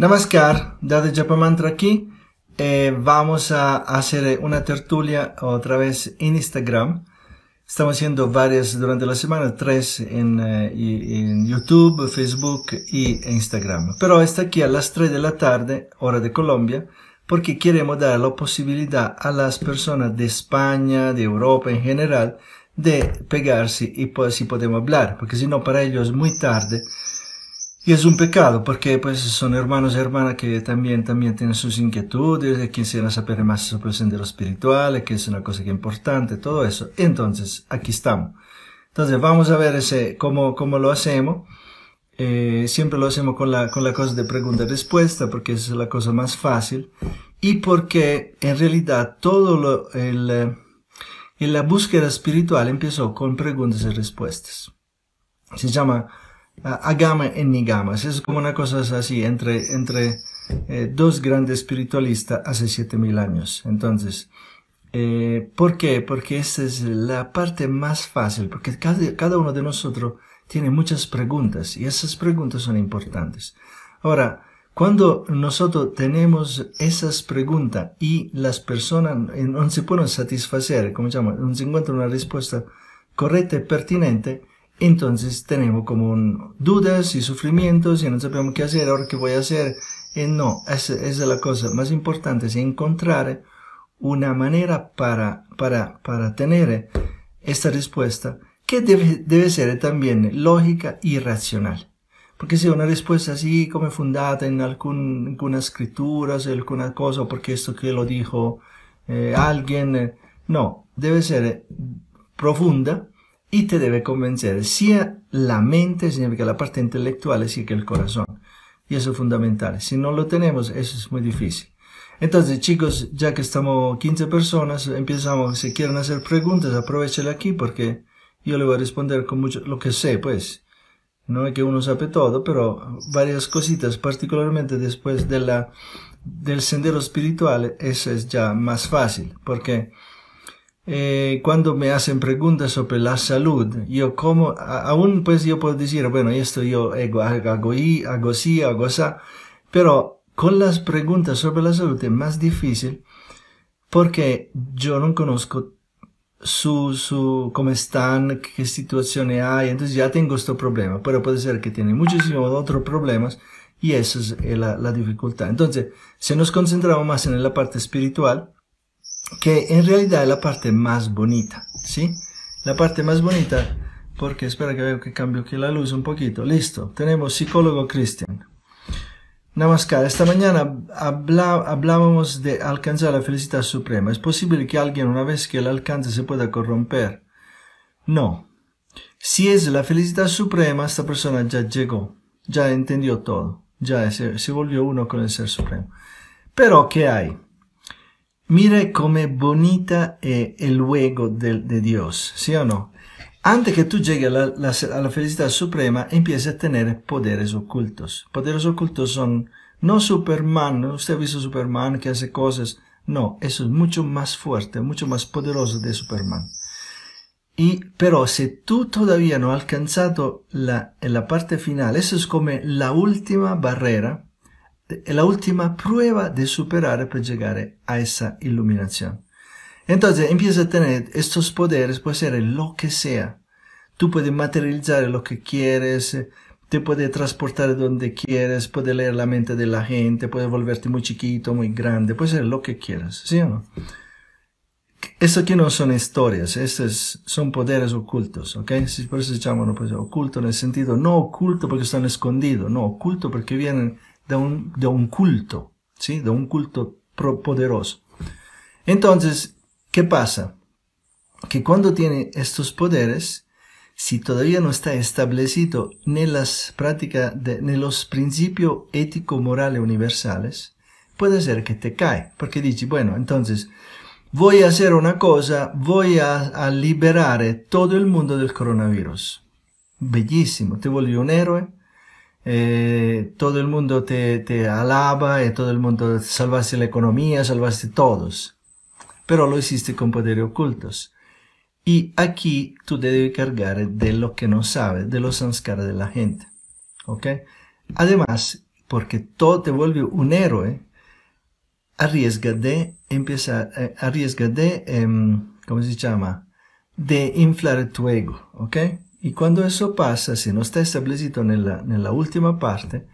Namaskar, de Japamantra aquí. Eh, vamos a hacer una tertulia otra vez en Instagram. Estamos haciendo varias durante la semana, tres en, eh, YouTube, Facebook y Instagram. Pero está aquí a las 3 de la tarde, hora de Colombia, porque queremos dar la posibilidad a las personas de España, de Europa en general, de pegarse y pues, si podemos hablar, porque si no para ellos es muy tarde y es un pecado porque pues son hermanos y hermanas que también, también tienen sus inquietudes, que quisieran saber más sobre el sendero espiritual, que es una cosa que es importante, todo eso. Entonces, aquí estamos. Entonces, vamos a ver ese, cómo, cómo lo hacemos. Eh, siempre lo hacemos con la, con la cosa de pregunta-respuesta y porque es la cosa más fácil y porque en realidad todo lo, el, en eh, la búsqueda espiritual empezó con preguntas y respuestas. Se llama a en nigamas, Es como una cosa así, entre, entre eh, dos grandes espiritualistas hace 7000 años. Entonces, eh, ¿por qué? Porque esa es la parte más fácil, porque cada, cada uno de nosotros tiene muchas preguntas y esas preguntas son importantes. Ahora, cuando nosotros tenemos esas preguntas y las personas eh, no se pueden satisfacer, como se llama, no se encuentra una respuesta correcta y pertinente, entonces tenemos como dudas y sufrimientos y no sabemos qué hacer, ahora qué voy a hacer. Eh, no, esa, es la cosa más importante, es encontrar una manera para, para, para tener esta respuesta que debe, debe ser también lógica y racional. Porque si una respuesta así como fundada en algún, alguna escritura, o alguna cosa, porque esto que lo dijo eh, alguien, eh, no, debe ser profunda, y te debe convencer. Si la mente significa la parte intelectual, es decir, que el corazón. Y eso es fundamental. Si no lo tenemos, eso es muy difícil. Entonces, chicos, ya que estamos 15 personas, empezamos. Si quieren hacer preguntas, aprovechen aquí porque yo le voy a responder con mucho lo que sé, pues. No es que uno sabe todo, pero varias cositas, particularmente después de la, del sendero espiritual, eso es ya más fácil, porque eh, cuando me hacen preguntas sobre la salud, yo como, aún pues yo puedo decir, bueno, esto yo hago, hago, hago sí, hago esa, pero con las preguntas sobre la salud es más difícil porque yo no conozco su, su, cómo están, qué situación hay, entonces ya tengo este problema, pero puede ser que tiene muchísimos otros problemas y esa es eh, la, la dificultad. Entonces, si nos concentramos más en la parte espiritual, que en realidad es la parte más bonita, ¿sí? La parte más bonita, porque espera que veo que cambio aquí la luz un poquito. Listo, tenemos psicólogo Cristian. Namaskar, esta mañana hablábamos de alcanzar la felicidad suprema. ¿Es posible que alguien una vez que la alcance se pueda corromper? No. Si es la felicidad suprema, esta persona ya llegó, ya entendió todo, ya se, se volvió uno con el ser supremo. Pero, ¿qué hay? Mire come bonita è il luogo di de, Dios, ¿sí o no? Antes che tu llegues a la, la, a suprema, empieza a tener poderes ocultos. Poderes ocultos sono non Superman, non usted ha visto Superman que hace cose, No, eso es mucho más fuerte, mucho más poderoso di Superman. Y, pero si tú todavía non hai alcanzato la, la parte final, eso es come la ultima barrera Es la última prueba de superar para pues, llegar a esa iluminación. Entonces empieza a tener estos poderes, puede ser lo que sea. Tú puedes materializar lo que quieres, eh, te puedes transportar donde quieres, puedes leer la mente de la gente, puedes volverte muy chiquito, muy grande, puede ser lo que quieras, ¿sí o no? Estos aquí no son historias, estos son poderes ocultos, ¿ok? Por eso se llaman pues, oculto en el sentido, no oculto porque están escondidos, no oculto porque vienen de un, culto, ¿sí? de un culto poderoso. Entonces, ¿qué pasa? Que cuando tiene estos poderes, si todavía no está establecido en las prácticas, de, los principios ético-morales universales, puede ser que te cae, porque dices, bueno, entonces voy a hacer una cosa, voy a, liberar todo el mundo del coronavirus. Bellísimo, te volvió un héroe, eh, todo el mundo te, alaba, y eh, todo el mundo salvaste la economía, salvaste todos, pero lo hiciste con poderes ocultos. Y aquí tú te debes cargar de lo que no sabes, de los sanskara de la gente. ¿Ok? Además, porque todo te vuelve un héroe, arriesga de empezar, eh, arriesga de, em, ¿cómo se llama? De inflar tu ego, ¿ok? Y cuando eso pasa, si no está establecido en la última parte,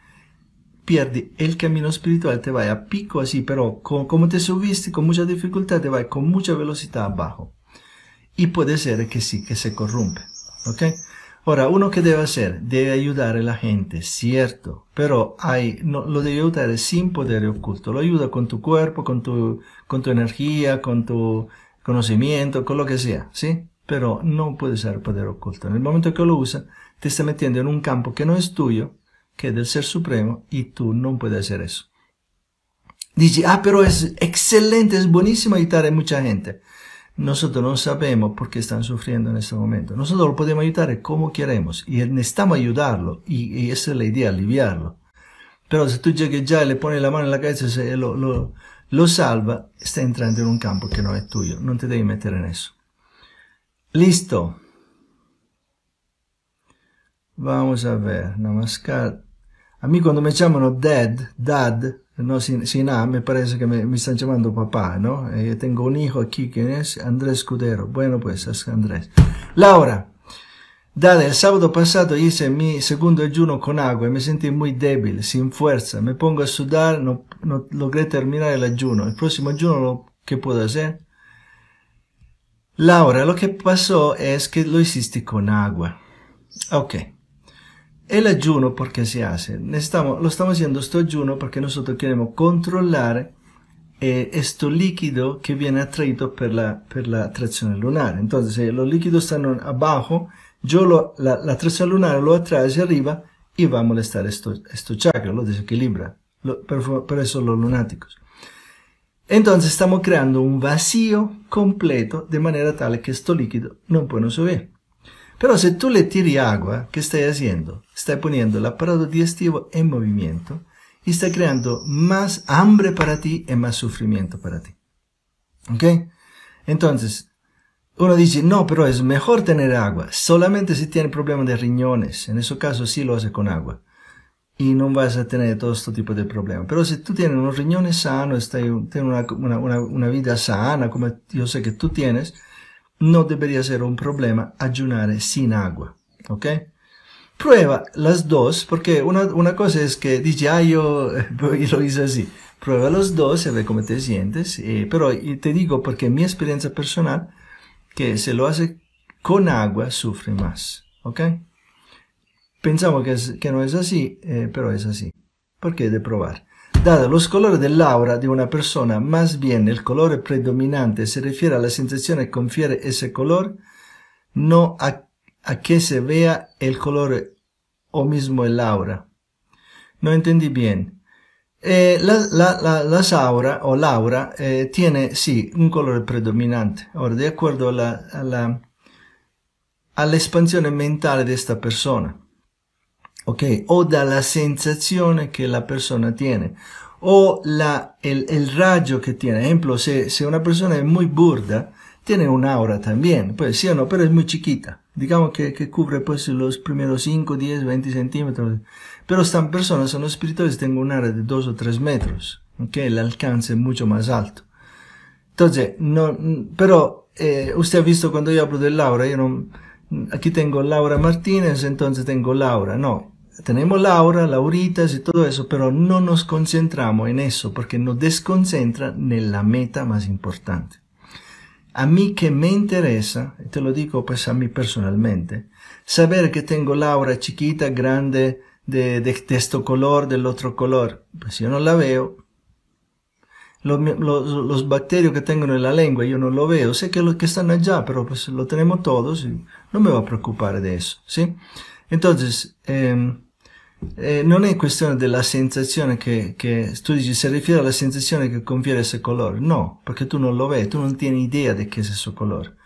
pierde el camino espiritual, te va a pico así, pero como te subiste con mucha dificultad, te va con mucha velocidad abajo. Y puede ser que sí, que se corrompe. ¿Ok? Ahora, uno que debe hacer, debe ayudar a la gente, cierto, pero hay, no, lo debe ayudar sin poder oculto. Lo ayuda con tu cuerpo, con tu, con tu energía, con tu conocimiento, con lo que sea, ¿sí? però non può essere poder occulto. Nel momento che lo usa, te está mettendo in un campo che non è tuo, che è del Ser Supremo, e tu non puoi essere eso. Dici, ah, però è excelente, è buonissimo aiutare a mucha gente. Nosotros non sappiamo perché stanno están sufriendo en este momento. Nosotros lo possiamo aiutare come queremos y necesitamos ayudarlo aiutarlo, e esa è la idea, aliviarlo. Pero si tú llegas già y le poni la mano en la cabeza y lo, lo, lo salva, está entrando in un campo che non è tuo, non te devi mettere in eso. Listo. Vamos a ver. Namaskar. A mí cuando me llaman dad, dad, no sin, sin A, me parece que me, están llamando papá, ¿no? Eh, tengo un hijo aquí, que es? Andrés Cudero. Bueno, pues es Andrés. Laura. Dad, el sábado pasado hice mi segundo ayuno con agua y me sentí muy débil, sin fuerza. Me pongo a sudar, no, no logré terminar el ayuno. El próximo ayuno, ¿qué puedo hacer? Laura, lo que pasó es que lo hiciste con agua. Ok. El ayuno, ¿por qué se hace? Estamos, lo estamos haciendo este ayuno porque nosotros queremos controlar eh, este líquido que viene atraído por la, por la atracción lunar. Entonces, eh, los líquidos están abajo, yo lo, la, la, atracción lunar lo atrae hacia arriba y va a molestar estos, estos chakras, lo desequilibra. Lo, por, por eso los lunáticos. Entonces estamos creando un vacío completo de manera tal que esto líquido no puede subir. Pero si tú le tiras agua, ¿qué estás haciendo? Estás poniendo el aparato digestivo en movimiento y está creando más hambre para ti y más sufrimiento para ti. ¿Ok? Entonces, uno dice, no, pero es mejor tener agua, solamente si tiene problemas de riñones. En ese caso sí lo hace con agua y no vas a tener todo este tipo de problemas. Pero si tú tienes unos riñones sanos, tienes una, una, vida sana, como yo sé que tú tienes, no debería ser un problema ayunar sin agua. ¿Ok? Prueba las dos, porque una, una cosa es que dije ah, yo lo hice así. Prueba las dos y ve cómo te sientes. Eh, pero te digo, porque mi experiencia personal, que se lo hace con agua, sufre más. ¿Ok? Pensavo che, che non es così, eh, pero es así. Perché de provare? Dato lo scolore dell'aura di una persona, más bien il colore predominante se refiere alla sensazione sensación que confiere ese color, no a, a que se vea il colore o mismo el aura. No entendí bien. Eh, la, la, la, las aura o l'aura eh, tiene, sì un colore predominante. ora di accordo a la, all'espansione mentale di questa persona. Okay, O da la sensación que la persona tiene. O la, el, el rayo que tiene. ejemplo, si, si, una persona es muy burda, tiene un aura también, pues sí o no, pero es muy chiquita. Digamos que, que cubre pues los primeros 5, 10, 20 centímetros. Pero están personas son espirituales, tengo un área de 2 o 3 metros, ¿ok? El alcance es mucho más alto. Entonces, no, pero eh, usted ha visto cuando yo hablo de Laura, yo no, aquí tengo Laura Martínez, entonces tengo Laura, no tenemos Laura, Lauritas y todo eso, pero no nos concentramos en eso porque nos desconcentra en la meta más importante. A mí que me interesa, te lo digo pues a mí personalmente, saber que tengo Laura chiquita, grande, de, de, este color, del otro color, pues yo no la veo, los, los, los bacterios que tengo en la lengua yo no lo veo, sé que los que están allá, pero pues lo tenemos todos y no me va a preocupar de eso, ¿sí? Entonces, eh, eh, non è questione della sensazione che, che tu dici se rifiuta alla sensazione che confiere questo colore, no, perché tu non lo vedi, tu non tieni idea di che è questo colore,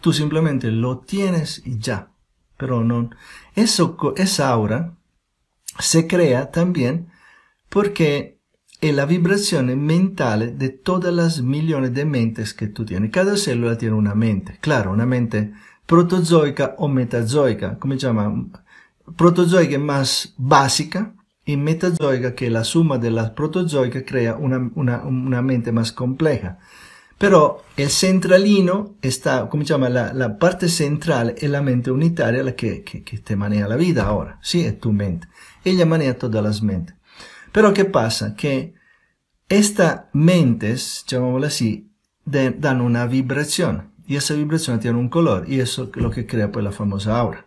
tu simplemente lo tienes e già, pero no, eso, aura si crea anche perché è la vibrazione mentale di tutte le milioni di mentes che tu tienes. Cada célula tiene una mente, claro, una mente protozoica o metazoica, come si protozoica más básica y metazoica, que la suma de las protozoica crea una, mente más compleja. Pero el centralino está, como se llama? La, parte central es la mente unitaria, la que, que, te maneja la vida ahora, ¿sí? Es tu mente. Ella maneja todas las mentes. Pero ¿qué pasa? Que estas mentes, llamémoslas así, dan una vibración. Y esa vibración tiene un color, y eso es lo que crea pues la famosa aura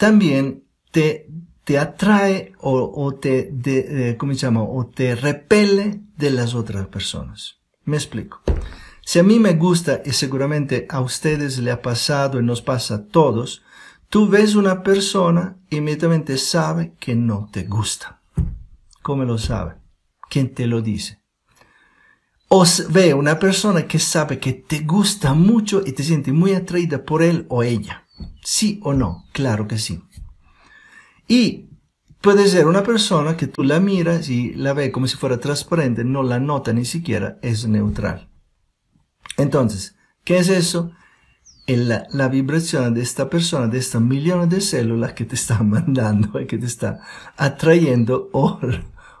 también te, te atrae o, o te, eh, se llama? O te repele de las otras personas. Me explico. Si a mí me gusta, y seguramente a ustedes le ha pasado y nos pasa a todos, tú ves una persona y inmediatamente sabe que no te gusta. ¿Cómo lo sabe? ¿Quién te lo dice? O ve una persona que sabe que te gusta mucho y te siente muy atraída por él o ella. ¿Sí o no? Claro que sí. Y puede ser una persona que tú la miras y la ve como si fuera transparente, no la nota ni siquiera, es neutral. Entonces, ¿qué es eso? La, la, vibración de esta persona, de esta millones de células que te está mandando, que te está atrayendo o,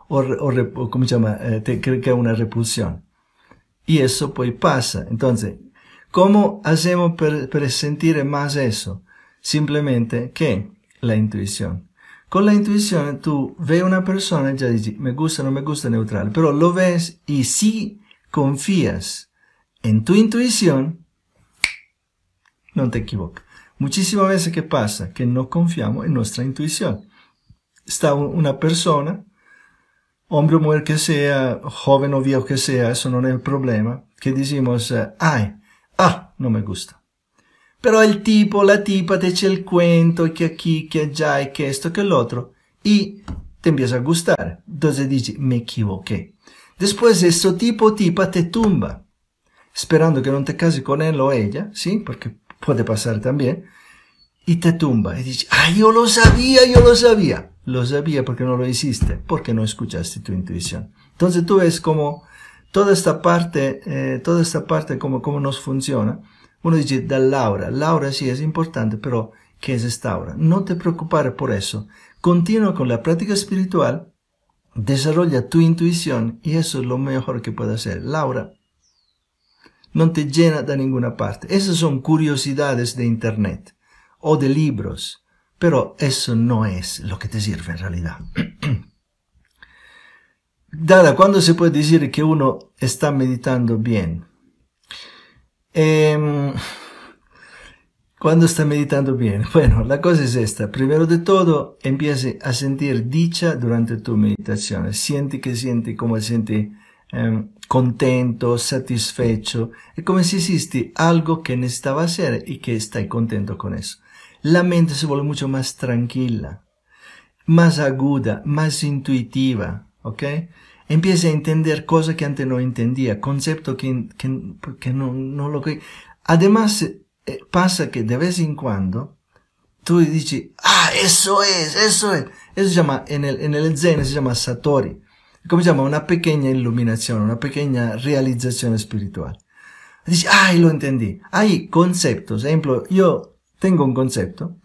o, ¿cómo se llama? Eh, te crea una repulsión. Y eso pues pasa. Entonces, ¿Cómo hacemos para sentir más eso? Simplemente que la intuición. Con la intuición tú ves una persona, y ya dices, me gusta, no me gusta, neutral, pero lo ves y si confías en tu intuición, no te equivocas. Muchísimas veces que pasa que no confiamos en nuestra intuición. Está una persona, hombre o mujer que sea, joven o viejo que sea, eso no es el problema, que decimos, eh, ay, Ah, no me gusta. Pero el tipo, la tipa te echa el cuento y que aquí, que allá y que esto, que el otro. Y te empieza a gustar. Entonces dices, me equivoqué. Después este tipo o tipa te tumba, esperando que no te case con él o ella, ¿sí? Porque puede pasar también. Y te tumba y dice, ah, yo lo sabía, yo lo sabía. Lo sabía porque no lo hiciste, porque no escuchaste tu intuición. Entonces tú ves como toda esta parte, eh, toda esta parte como, cómo nos funciona, uno dice da Laura, Laura sí es importante, pero ¿qué es esta aura? No te preocupes por eso. Continúa con la práctica espiritual, desarrolla tu intuición y eso es lo mejor que puedes hacer. Laura no te llena de ninguna parte. Esas son curiosidades de Internet o de libros, pero eso no es lo que te sirve en realidad. Dada, ¿cuándo se puede decir que uno está meditando bien? Em, ¿Cuándo está meditando bien? Bueno, la cosa es esta. Primero de todo, empiece a sentir dicha durante tu meditación. Siente que siente como siente em, contento, satisfecho. Es como si hiciste algo que necesitaba hacer y que estás contento con eso. La mente se vuelve mucho más tranquila, más aguda, más intuitiva ¿ok? Empieza a entender cosas che antes no entendía, conceptos que, che, que no, no, lo que... Además, eh, passa che de vez in quando tu dici, ah, eso es, eso es. Eso se llama, en el, en el Zen se llama Satori. Come si chiama? Una pequeña illuminazione, una pequeña realizzazione spirituale. Dici, ah, lo entendí. Hay conceptos. esempio, io tengo un concepto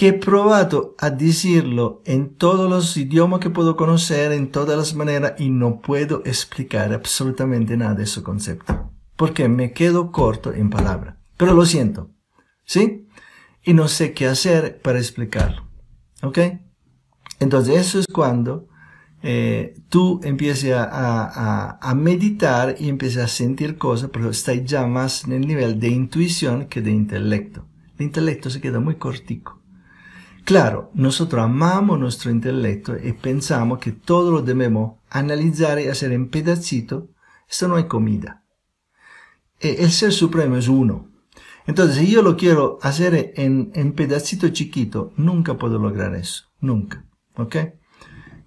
que he probado a decirlo en todos los idiomas que puedo conocer, en todas las maneras, y no puedo explicar absolutamente nada de ese concepto, porque me quedo corto en palabra. Pero lo siento, ¿sí? Y no sé qué hacer para explicarlo, ¿ok? Entonces eso es cuando eh, tú empieces a, a, a, meditar y empieces a sentir cosas, pero estás ya más en el nivel de intuición que de intelecto. El intelecto se queda muy cortico. Claro, nosotros amamos nuestro intelecto y pensamos que todo lo debemos analizar y hacer en pedacito, Esto no es comida. E, el ser supremo es uno. Entonces, si yo lo quiero hacer en, pedacito chiquito, nunca puedo lograr eso. Nunca. ¿Ok?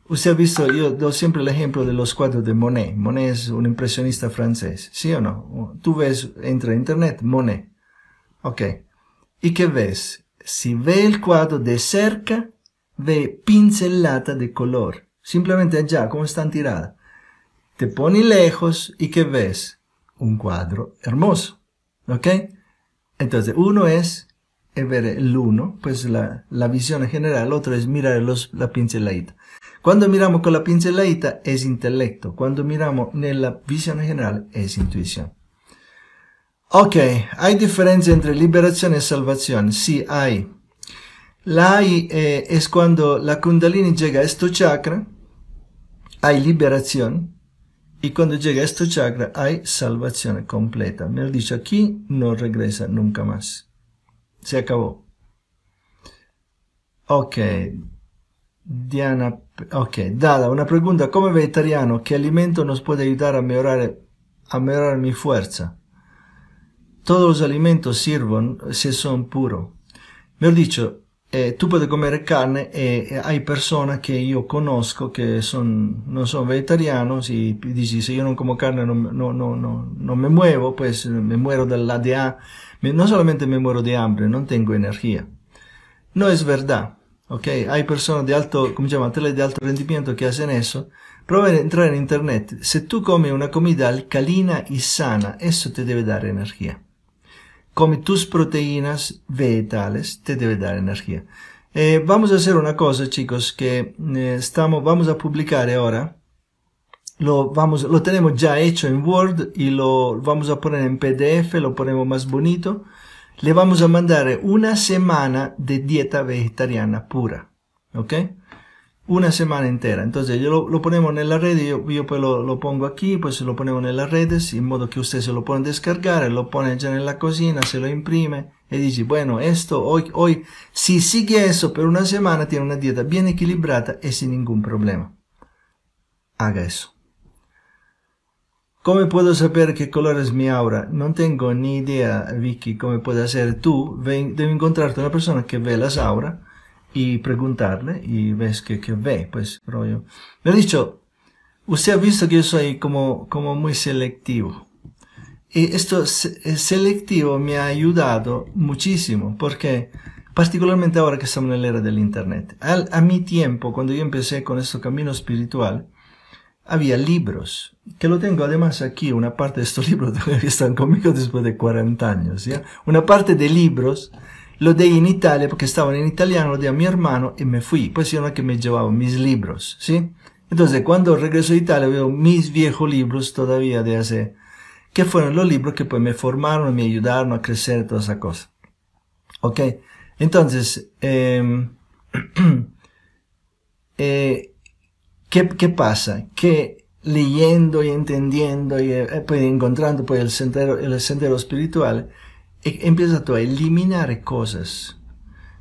Usted ha visto, yo doy siempre el ejemplo de los cuadros de Monet. Monet es un impresionista francés, ¿sí o no? Tú ves, entra a internet, Monet. Ok. ¿Y qué ves? si ve el cuadro de cerca, ve pincelada de color. Simplemente allá, como están tiradas. Te pone lejos y que ves un cuadro hermoso. ¿Ok? Entonces, uno es ver el uno, pues la, visión general. otro es mirar la pinceladita. Cuando miramos con la pinceladita es intelecto. Cuando miramos en la visión general es intuición. Ok, hai differenze entre liberazione e salvazione? Sì, hai. L'hai è, è quando la Kundalini llega a questo chakra, hai liberazione, e quando llega a questo chakra hai salvazione completa. Me lo dice, aquí non regresa nunca más. Se acabò. Ok, Diana, ok, Dada, una domanda, come vegetariano, che alimento nos può aiutare a migliorare, a migliorare mi forza? Todos los alimentos sirven si son puros. Me lo dicho, eh, tu puoi comer carne e, eh, e hai persone che io conosco che son, non sono vegetariano, si dici se io non como carne non, no, no, no, non me muevo, pues me muero dell'ADA, non solamente me muero di hambre, non tengo energia. No es verdad, ok? Hay persone di alto, come diciamo, atleti di alto rendimento che hacen eso, prova ad entrare in internet, se tu comi una comida alcalina e sana, eso ti deve dare energia. come tus proteínas vegetales, te debe dar energía. Eh, vamos a hacer una cosa, chicos, que eh, estamos, vamos a publicar ahora. Lo, vamos, lo tenemos ya hecho en Word y lo vamos a poner en PDF, lo ponemos más bonito. Le vamos a mandar una semana de dieta vegetariana pura. ¿Ok? una semana entera. Entonces yo lo, lo ponemos en la red yo, pues, lo, pongo aquí, pues lo ponemos en las redes, en modo que usted se lo a descargar, lo pone ya en la cocina, se lo imprime y dice, bueno, esto hoy, hoy, si sigue eso por una semana, tiene una dieta bien equilibrada y sin ningún problema. Haga eso. ¿Cómo puedo saber qué color es mi aura? No tengo ni idea, Vicky, cómo puedes hacer tú. debo encontrarte una persona que ve las auras y preguntarle y ves que, ve, pues rollo. Le he dicho, usted ha visto que yo soy como, como muy selectivo. Y esto selectivo me ha ayudado muchísimo porque particularmente ahora que estamos en la era del Internet. a mi tiempo, cuando yo empecé con este camino espiritual, había libros, que lo tengo además aquí, una parte de estos libros que están conmigo después de 40 años, ¿ya? Una parte de libros lo dejé en Italia porque estaban en italiano, lo dejé a mi hermano y me fui. Pues yo era que me llevaba mis libros, ¿sí? Entonces cuando regreso a Italia veo mis viejos libros todavía de hace, que fueron los libros que pues me formaron, me ayudaron a crecer, toda esa cosa. ¿Ok? Entonces, em, eh, ¿qué, ¿qué pasa? Que leyendo y entendiendo y eh, pues, encontrando pues, el, sendero, el sendero espiritual, e, empieza tú a eliminar cosas.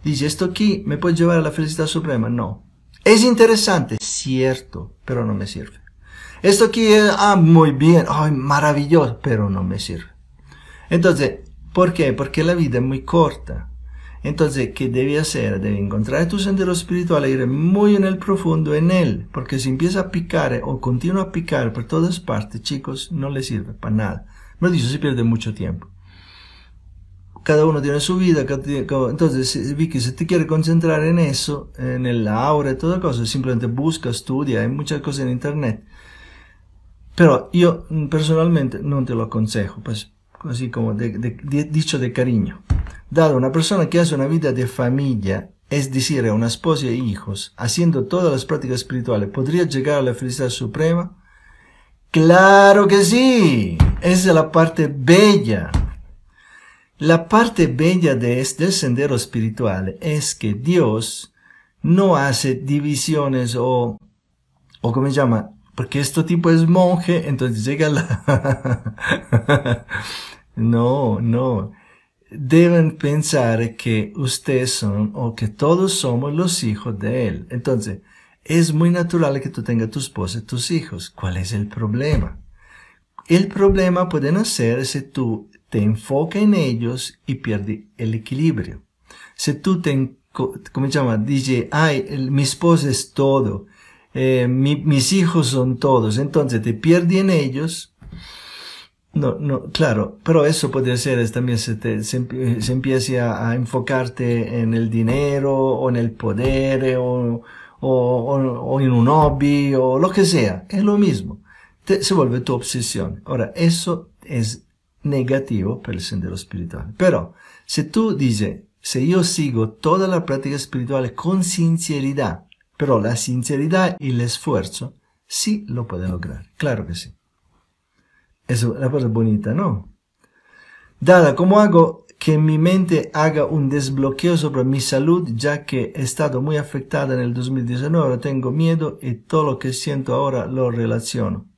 Dice, esto aquí me puede llevar a la felicidad suprema. No. Es interesante, cierto, pero no me sirve. Esto aquí ah, muy bien, ay, maravilloso, pero no me sirve. Entonces, ¿por qué? Porque la vida es muy corta. Entonces, ¿qué debe hacer? Debe encontrar tu sendero espiritual e ir muy en el profundo en él. Porque si empieza a picar o continúa a picar por todas partes, chicos, no le sirve para nada. Me dice se pierde mucho tiempo cada uno tiene su vida, entonces eh, Vicky, si te quiere concentrar en eso, en el aura y toda cosa, simplemente busca, estudia, hay muchas cosas en internet. Pero yo mm, personalmente no te lo aconsejo, pues así como dicho de cariño. Dado una persona que hace una vida de familia, es decir, una esposa e hijos, haciendo todas las prácticas espirituales, ¿podría llegar a la felicidad suprema? Claro que sí, esa es la parte bella la parte bella de este sendero espiritual es que Dios no hace divisiones o, o ¿cómo se llama? Porque este tipo es monje, entonces llega la... no, no. Deben pensar que ustedes son o que todos somos los hijos de Él. Entonces, es muy natural que tú tengas tu esposa y tus hijos. ¿Cuál es el problema? El problema puede nacer si tú te enfoca en ellos y pierde el equilibrio. Si tú te, ¿cómo se llama? Dice, ay, mi esposa es todo, eh, mis hijos son todos, entonces te pierdes en ellos. No, no, claro, pero eso podría ser, también se, te, se, a, enfocarte en el dinero o en el poder eh, o, en un hobby o lo que sea, es lo mismo. se vuelve tu obsesión. Ahora, eso es negativo para el sendero espiritual. Pero si tú dices, si yo sigo toda la práctica espiritual con sinceridad, pero la sinceridad y el esfuerzo sí lo puedo lograr, claro que sí. Es una cosa bonita, ¿no? Dada, ¿cómo hago que mi mente haga un desbloqueo sobre mi salud, ya que he estado muy afectada en el 2019, tengo miedo y todo lo que siento ahora lo relaciono?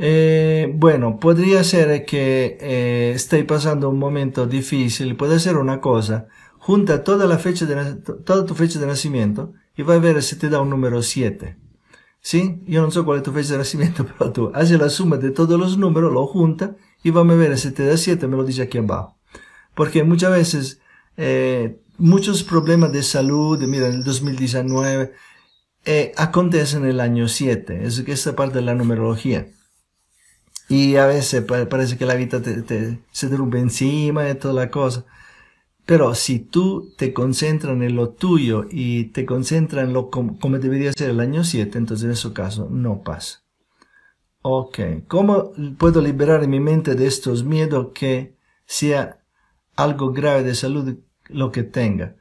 Eh, bueno, podría ser que eh, esté pasando un momento difícil, puede hacer una cosa, junta toda, la fecha de, toda tu fecha de nacimiento y va a ver si te da un número 7. ¿Sí? Yo no sé cuál es tu fecha de nacimiento, pero tú haces la suma de todos los números, lo junta y va a ver si te da 7, me lo dice aquí abajo. Porque muchas veces, eh, muchos problemas de salud, mira, en el 2019, eh, acontecen en el año 7, es que esta parte de la numerología. Y a veces parece que la vida te, te, se derrumbe encima de toda la cosa. Pero si tú te concentras en lo tuyo y te concentras en lo como, como debería ser el año 7, entonces en ese caso no pasa. Ok, ¿cómo puedo liberar mi mente de estos miedos que sea algo grave de salud lo que tenga?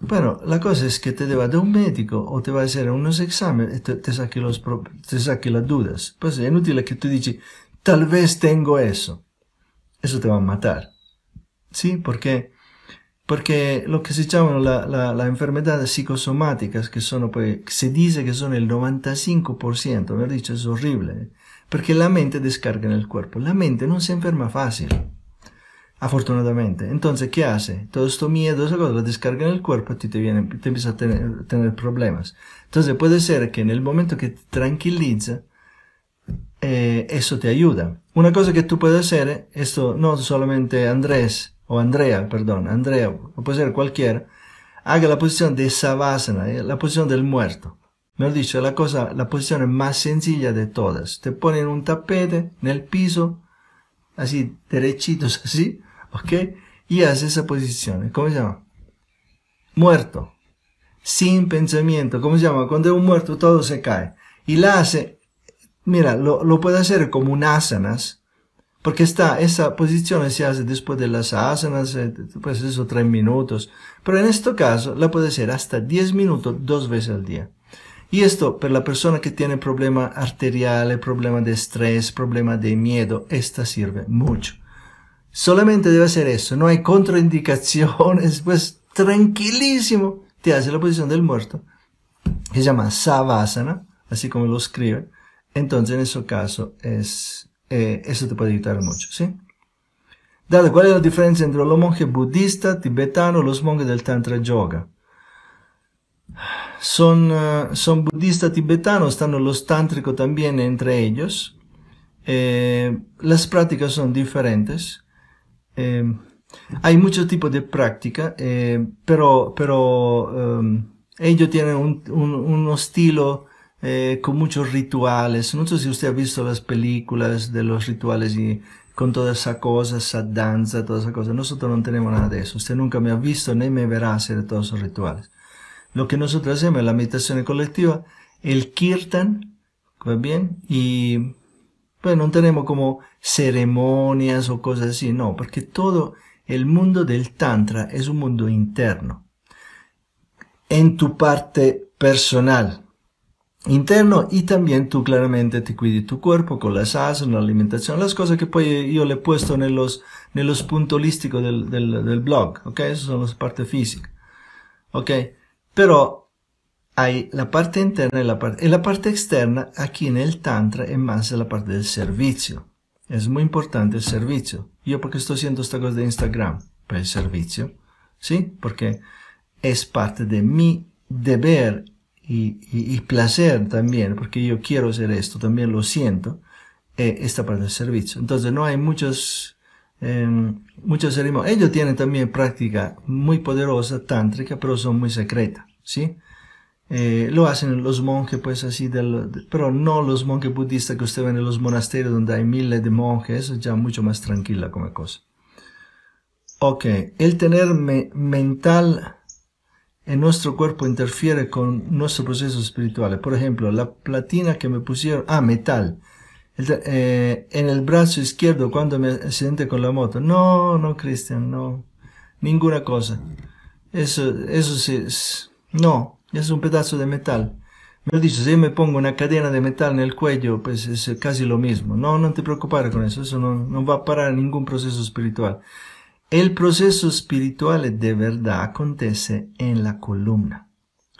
Bueno, la cosa es que te deba de un médico o te va a hacer unos exámenes y te, saque, los, te saque las dudas. Pues es inútil que tú dices, tal vez tengo eso. Eso te va a matar. ¿Sí? Porque, porque lo que se llaman las la, enfermedades psicosomáticas, que son, pues, se dice que son el 95%, me dicho, es horrible. ¿eh? Porque la mente descarga en el cuerpo. La mente no se enferma fácil. Afortunadamente. Entonces, ¿qué hace? Todo esto miedo, esa cosa, la descarga en el cuerpo, a ti te, viene, te empieza a tener, tener problemas. Entonces, puede ser que en el momento que te tranquiliza, eh, eso te ayuda. Una cosa que tú puedes hacer, esto no solamente Andrés, o Andrea, perdón, Andrea, o puede ser cualquiera, haga la posición de Savasana, eh, la posición del muerto. me lo dicho, la cosa, la posición más sencilla de todas. Te ponen un tapete en el piso, así, derechitos, así, ¿ok? Y hace esa posición. ¿Cómo se llama? Muerto. Sin pensamiento. ¿Cómo se llama? Cuando es un muerto todo se cae. Y la hace Mira, lo, lo puede hacer como un asanas, porque está, esa posición se hace después de las asanas, eh, pues eso, tres minutos. Pero en este caso, la puede hacer hasta diez minutos dos veces al día. Y esto, para la persona que tiene problema arterial, problema de estrés, problema de miedo, esta sirve mucho. Solamente debe hacer eso, no hay contraindicaciones, pues tranquilísimo. Te hace la posición del muerto, que se llama Savasana, así como lo escribe entonces en ese caso eh, eso te puede ayudar mucho, ¿sí? Dale, ¿cuál es la diferencia entre los monjes budistas, tibetanos y los monjes del Tantra Yoga? Son, eh, son budistas tibetanos, están los tántricos también entre ellos. Eh, las prácticas son diferentes. hay muchos tipos de práctica, pero, ellos tienen un, un estilo eh, con muchos rituales. No sé si usted ha visto las películas de los rituales y con toda esa cosa, esa danza, toda esa cosa. Nosotros no tenemos nada de eso. Usted nunca me ha visto ni me verá hacer todos esos rituales. Lo que nosotros hacemos es la meditación colectiva, el kirtan, ¿va pues bien? Y pues no tenemos como ceremonias o cosas así, no, porque todo el mundo del tantra es un mundo interno. En tu parte personal, interno y también tú claramente te cuide tu cuerpo con las asas, la alimentación, las cosas que pues yo le he puesto en los, en los puntos holísticos del, del, del, blog, ok? Esas son las partes físicas, ok? Pero hay la parte interna y la parte, y la parte externa aquí en el Tantra es más la parte del servicio. Es muy importante el servicio. Yo porque estoy haciendo esta cosa de Instagram, para pues, el servicio, ¿sí? Porque es parte de mi deber y, y, y, placer también, porque yo quiero hacer esto, también lo siento, eh, esta parte del servicio. Entonces no hay muchos, eh, muchos ceremonias. Ellos tienen también práctica muy poderosa, tántrica, pero son muy secretas, ¿sí? Eh, lo hacen los monjes, pues así, del, pero no los monjes budistas que usted ve en los monasterios donde hay miles de monjes, ya mucho más tranquila como cosa. Ok, el tener mental en nuestro cuerpo interfiere con nuestro proceso espiritual. Por ejemplo, la platina que me pusieron, ah, metal, eh, en el brazo izquierdo cuando me accidenté con la moto. No, no, Cristian, no, ninguna cosa. Eso, eso sí, es, no, es un pedazo de metal. Me lo dice. si me pongo una cadena de metal en el cuello, pues es casi lo mismo. No, no te preocupes con eso, eso no, no va a parar ningún proceso espiritual el proceso espiritual de verdad acontece en la columna.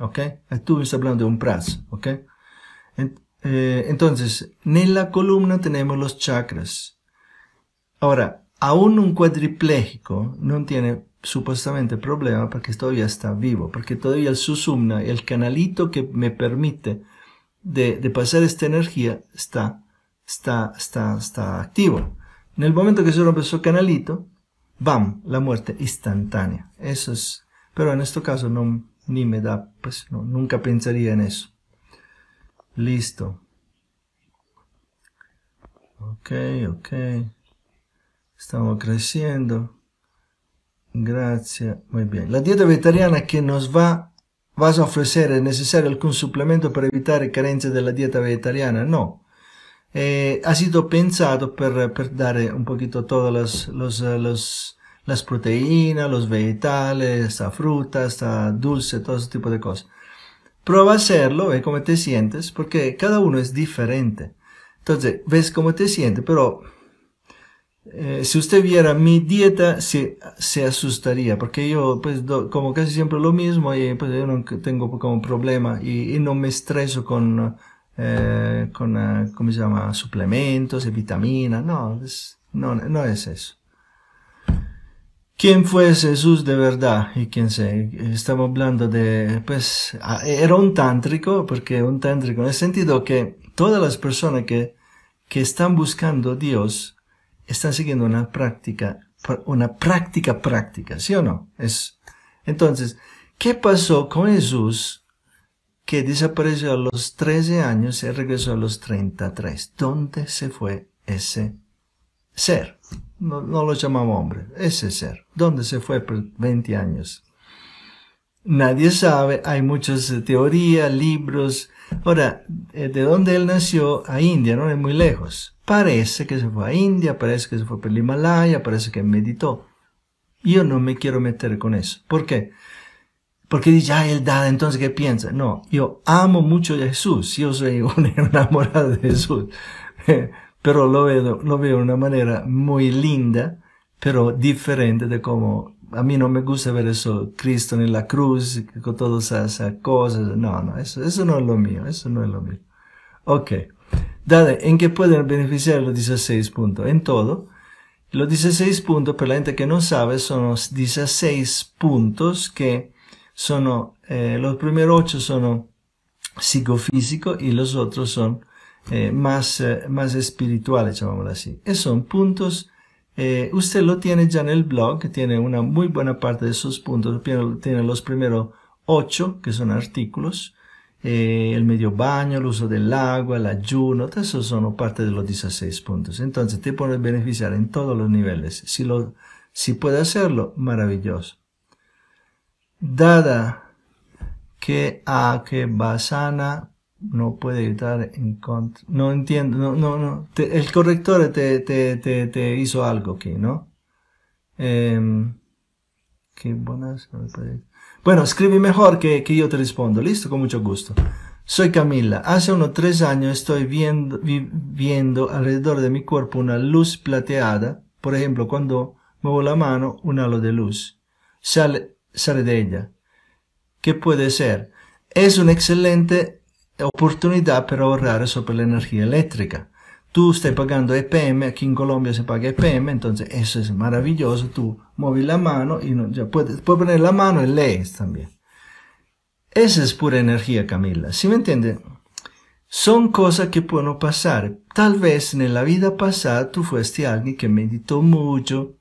¿Ok? Estuvimos hablando de un brazo. ¿Ok? Eh, entonces, en la columna tenemos los chakras. Ahora, aún un cuadripléjico no tiene supuestamente problema porque todavía está vivo, porque todavía el susumna, el canalito que me permite de, de pasar esta energía está, está, está, está activo. En el momento que se rompe su canalito, ¡Bam! La muerte instantánea. Eso es. Pero en este caso non ni me da, pues no, nunca pensaría en eso. Listo. Ok, ok. Stiamo creciendo. Grazie, molto bene. La dieta vegetariana che nos va vas a offrire è necessario alcun suplemento per evitare carenze della dieta vegetariana? No. eh, ha sido pensado para dar un poquito todas las, los, eh, los, las proteínas, los vegetales, esta fruta, esta dulce, todo ese tipo de cosas. Prueba a hacerlo y cómo te sientes, porque cada uno es diferente. Entonces, ves cómo te sientes, pero eh, si usted viera mi dieta, se, se asustaría, porque yo pues como casi siempre lo mismo y pues yo no tengo como problema y, y no me estreso con eh, con, eh, ¿cómo se llama? Suplementos, y vitaminas, no, no, no es eso. ¿Quién fue Jesús de verdad? Y quién sé, estamos hablando de, pues, era un tántrico, porque un tántrico, en el sentido que todas las personas que, que están buscando a Dios, están siguiendo una práctica, una práctica práctica, ¿sí o no? Es, entonces, ¿qué pasó con Jesús que desapareció a los 13 años y regresó a los 33. ¿Dónde se fue ese ser? No, lo llamamos hombre, ese ser. ¿Dónde se fue por 20 años? Nadie sabe, hay muchas teorías, libros. Ahora, eh, de dónde él nació a India, no es muy lejos. Parece que se fue a India, parece que se fue por el Himalaya, parece que meditó. Yo no me quiero meter con eso. ¿Por qué? Porque dice, ah, él da, entonces ¿qué piensa? No, yo amo mucho a Jesús, yo soy un enamorado de Jesús, pero lo veo, lo veo de una manera muy linda, pero diferente de cómo a mí no me gusta ver eso, Cristo en la cruz, con todas esas cosas, no, no, eso, eso no es lo mío, eso no es lo mío. Ok, dale, ¿en qué pueden beneficiar los 16 puntos? En todo. Los 16 puntos, para la gente que no sabe, son los 16 puntos que son eh, los primeros ocho son psicofísicos y los otros son eh, más, eh, más espirituales, llamémoslo así. Esos son puntos, usted lo tiene ya en el blog, tiene una muy buena parte de esos puntos, tiene los primeros ocho, que son artículos, el medio baño, el uso del agua, el ayuno, todos eso son parte de los 16 puntos. Entonces te puede beneficiar en todos los niveles. Si, lo, si puede hacerlo, maravilloso dada que a que Basana no puede estar en contra. No entiendo, no, no, el corrector te, te, te, hizo algo que, ¿no? Em, qué Bueno, escribe mejor que, que, yo te respondo. Listo, con mucho gusto. Soy Camila. Hace unos tres años estoy viendo, viendo alrededor de mi cuerpo una luz plateada. Por ejemplo, cuando muevo la mano, un halo de luz. Sale, sale de ella. ¿Qué puede ser? Es una excelente oportunidad para ahorrar sobre la energía eléctrica. Tú estás pagando EPM, aquí en Colombia se paga EPM, entonces eso es maravilloso. Tú mueves la mano y no, ya puedes, puedes poner la mano y lees también. Esa es pura energía, Camila. ¿Sí me entiendes? Son cosas que pueden pasar. Tal vez en la vida pasada tú fuiste alguien que meditó mucho,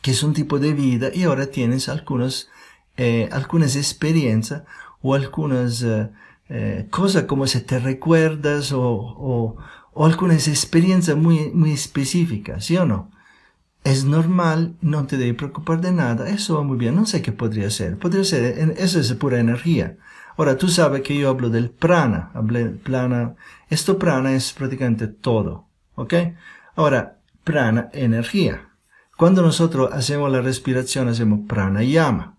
que es un tipo de vida y ahora tienes algunas eh, algunas experiencias o algunas eh, eh, cosas como si te recuerdas o, o, algunas experiencias muy, muy específicas, ¿sí o no? Es normal, no te debes preocupar de nada, eso va muy bien, no sé qué podría ser, podría ser, eso es pura energía. Ahora, tú sabes que yo hablo del prana, hablé plana, esto prana es prácticamente todo, ¿ok? Ahora, prana, energía. Cuando nosotros hacemos la respiración, hacemos prana llama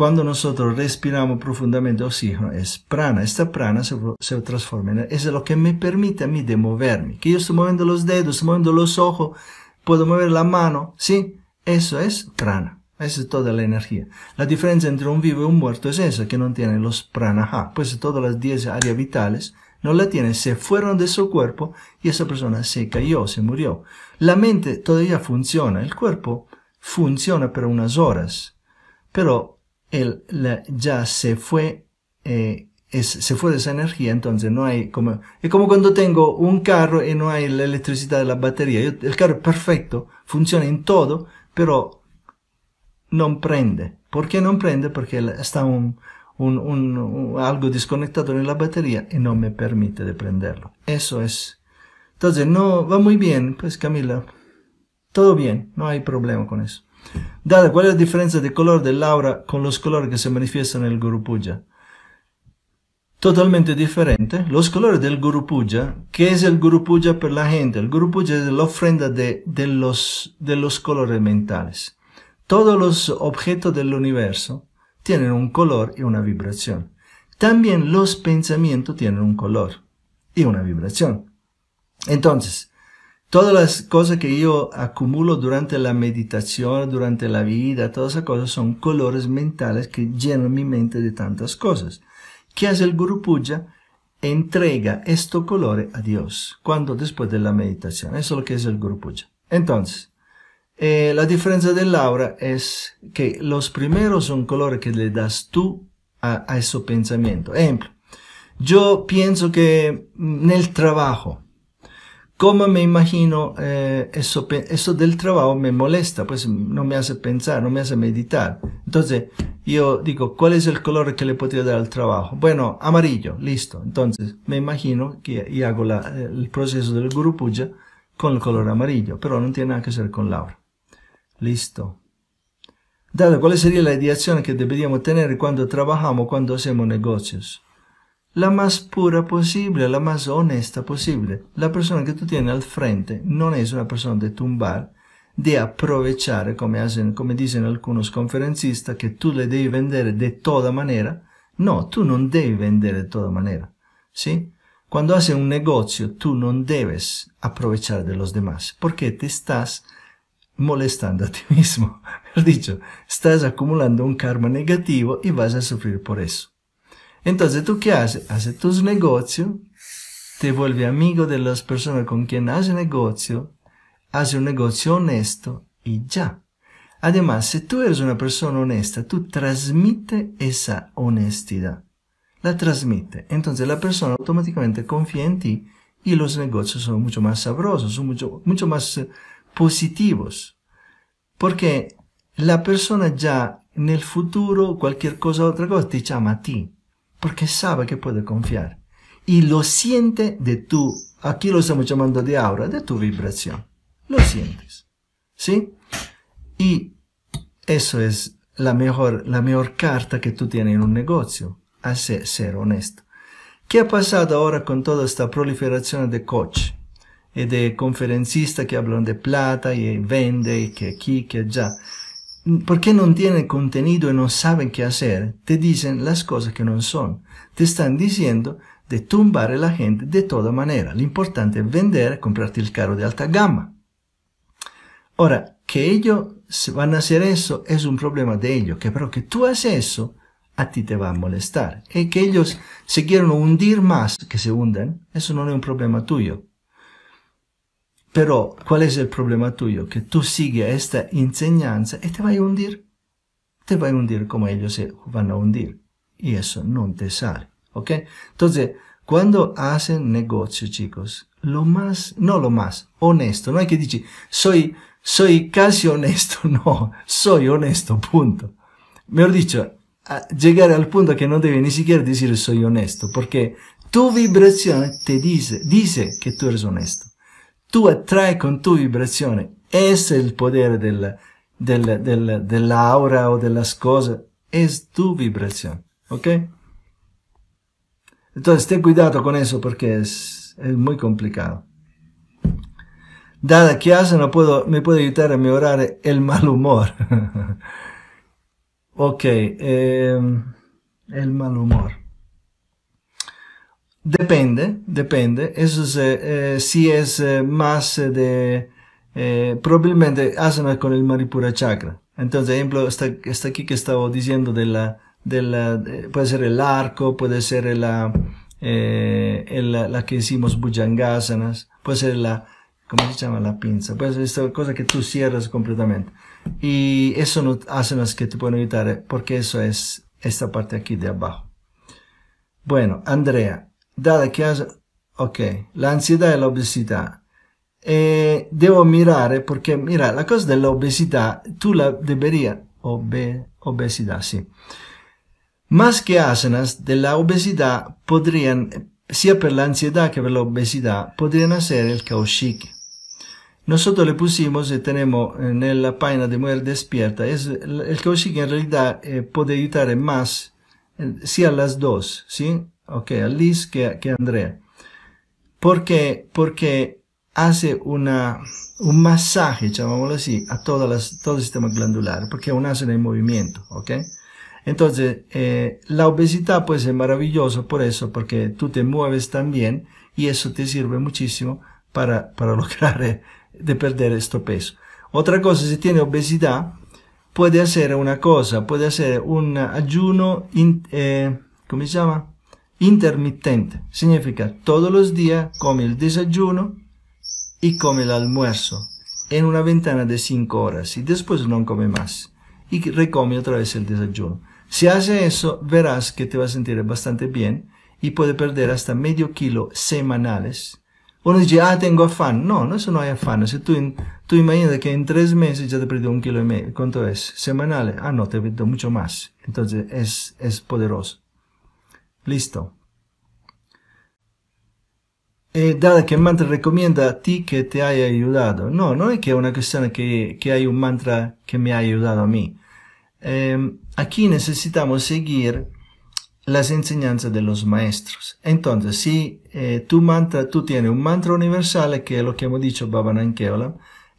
cuando nosotros respiramos profundamente oxígeno, es prana. Esta prana se, transforma en... Es lo que me permite a mí de moverme. Que yo estoy moviendo los dedos, estoy moviendo los ojos, puedo mover la mano, ¿sí? Eso es prana. Esa es toda la energía. La diferencia entre un vivo y un muerto es esa, que no tienen los pranaha, pues todas las 10 áreas vitales no la tienen, se fueron de su cuerpo y esa persona se cayó, se murió. La mente todavía funciona, el cuerpo funciona por unas horas, pero el la, ya se fue, eh, es, se fue de esa energía, entonces no hay como, es como cuando tengo un carro y no hay la electricidad de la batería. Yo, el carro es perfecto, funciona en todo, pero no prende. ¿Por qué no prende? Porque está un, un, un, un, algo desconectado en la batería y no me permite de prenderlo. Eso es. Entonces, no, va muy bien, pues Camila. Todo bien, no hay problema con eso dada cuál es la diferencia de color del aura con los colores que se manifiestan en el Guru Puja. Totalmente diferente, los colores del Guru Puja, ¿qué es el Guru Puja para la gente? El Guru Puja es la ofrenda de, los, de los colores mentales. Todos los objetos del universo tienen un color y una vibración. También los pensamientos tienen un color y una vibración. Entonces, todas las cosas que yo acumulo durante la meditación, durante la vida, todas esas cosas son colores mentales que llenan mi mente de tantas cosas. ¿Qué hace el Guru Puja? Entrega estos colores a Dios cuando después de la meditación. Eso es lo que es el Guru Puja. Entonces, eh, la diferencia de Laura es que los primeros son colores que le das tú a, a ese pensamiento. Ejemplo, yo pienso que en el trabajo, ¿Cómo me imagino eh, eso, eso del trabajo me molesta? Pues no me hace pensar, no me hace meditar. Entonces, yo digo, ¿cuál es el color que le podría dar al trabajo? Bueno, amarillo, listo. Entonces, me imagino que y hago el proceso del Guru Puja con el color amarillo, pero no tiene nada que ver con Laura. Listo. Dado, ¿cuál sería la ideación que deberíamos tener cuando trabajamos, cuando hacemos negocios? la más pura posible, la más honesta posible. La persona que tú tienes al frente no es una persona de tumbar, de aprovechar, come, hacen, come dicen algunos conferencistas, que tú le devi vendere de toda manera. No, tú no devi vendere de toda manera. ¿Sí? Cuando haces un negocio, tú no debes aprovechar de los demás, porque te estás molestando a ti mismo. dicho, estás acumulando un karma negativo y vas a sufrir por eso. Entonces, ¿tú qué haces? Haces tus negocios, te vuelves amigo de las personas con quien haces negocio, haces un negocio honesto y ya. Además, si tú eres una persona honesta, tú transmites esa honestidad. La transmite. Entonces la persona automáticamente confía en ti y los negocios son mucho más sabrosos, son mucho, mucho más eh, positivos. Porque la persona ya en el futuro, cualquier cosa, otra cosa, te llama a ti porque sabe que puede confiar y lo siente de tu, aquí lo estamos llamando de aura, de tu vibración. Lo sientes. ¿Sí? Y eso es la mejor, la mejor carta que tú tienes en un negocio. Hacer, ser honesto. ¿Qué ha pasado ahora con toda esta proliferación de coach y eh, de conferencistas que hablan de plata y vende y que aquí, que allá? porque no tienen contenido y no saben qué hacer, te dicen las cosas que no son. Te están diciendo de tumbar a la gente de toda manera. Lo importante es vender, comprarte el carro de alta gama. Ahora, que ellos van a hacer eso es un problema de ellos, que pero que tú haces eso, a ti te va a molestar. Y que ellos se quieran hundir más que se hunden, eso no es un problema tuyo. Però qual è il problema tuo? Che tu sigues questa insegnanza e te va a hundir. Te va a hundir come ellos se van a hundir. E eso non te sale. ¿Ok? Entonces, quando hacen negozio, chicos, lo más, no lo más, honesto. non è che dici, soy, soy casi honesto. No, soy honesto, punto. Me Mejor dicho, llegar al punto che non debe ni siquiera dire soy honesto, perché tu vibrazione te dice, dice che tu eres honesto tu attrai con tua vibrazione. Ese è il potere del, del, del, dell'aura o della cosa, è tu vibrazione, ok? Entonces, ten cuidado con eso perché è molto complicato. complicado. Dada que hace, no puedo, me puede ayudar a migliorare il malumore. humor. ok, eh, el mal Depende, depende. Eso es, eh, eh si es eh, más eh, de, eh, probablemente asanas con el Maripura Chakra. Entonces, ejemplo, está, está aquí que estaba diciendo de la, de la, puede ser el arco, puede ser la, la que hicimos Bhujangasanas, puede ser la, ¿cómo se llama? La pinza. Puede ser esta cosa que tú cierras completamente. Y eso no asanas que te pueden evitar, porque eso es esta parte aquí de abajo. Bueno, Andrea, dada que ok ok, ansiedad e la obesidad eh, debo mirar eh, porque mira, la cosa de la obesidad, tú la deberías, obesidad, sí. Más que asanas de la obesidad podrían, sia por la ansiedad que por la obesidad, podrían hacer el kaushik. Nosotros le pusimos, y eh, tenemos en la página de Mujer Despierta, es, el kaushik en realidad puede ayudar más, si a las dos, ¿sí? ok, a que, que a Andrea. Porque, porque hace una, un masaje, llamémoslo así, a todas las, todo el sistema glandular, porque aún hace el movimiento, ¿ok? Entonces, eh, la obesidad puede ser maravillosa por eso, porque tú te mueves también y eso te sirve muchísimo para, para lograr eh, de perder este peso. Otra cosa, si tiene obesidad, puede hacer una cosa, puede hacer un ayuno, eh, ¿cómo se llama? intermitente. Significa todos los días come el desayuno y come el almuerzo en una ventana de 5 horas y después no come más y recome otra vez el desayuno. Si hace eso, verás que te va a sentir bastante bien y puede perder hasta medio kilo semanales. Uno dice, ah, tengo afán. No, no, eso no hay afán. Si tú, tú imaginas que en tres meses ya te perdió un kilo y medio. ¿Cuánto es? Semanales. Ah, no, te perdió mucho más. Entonces es, es poderoso. Listo. Eh, dada que el mantra recomienda a ti que te haya ayudado. no, no es que una cuestión que hay un mantra que me ha ayudado a mí. Em, aquí necesitamos seguir las enseñanzas de los maestros. Entonces, si eh, tu mantra, tú tienes un mantra universal, que es lo que hemos dicho Baba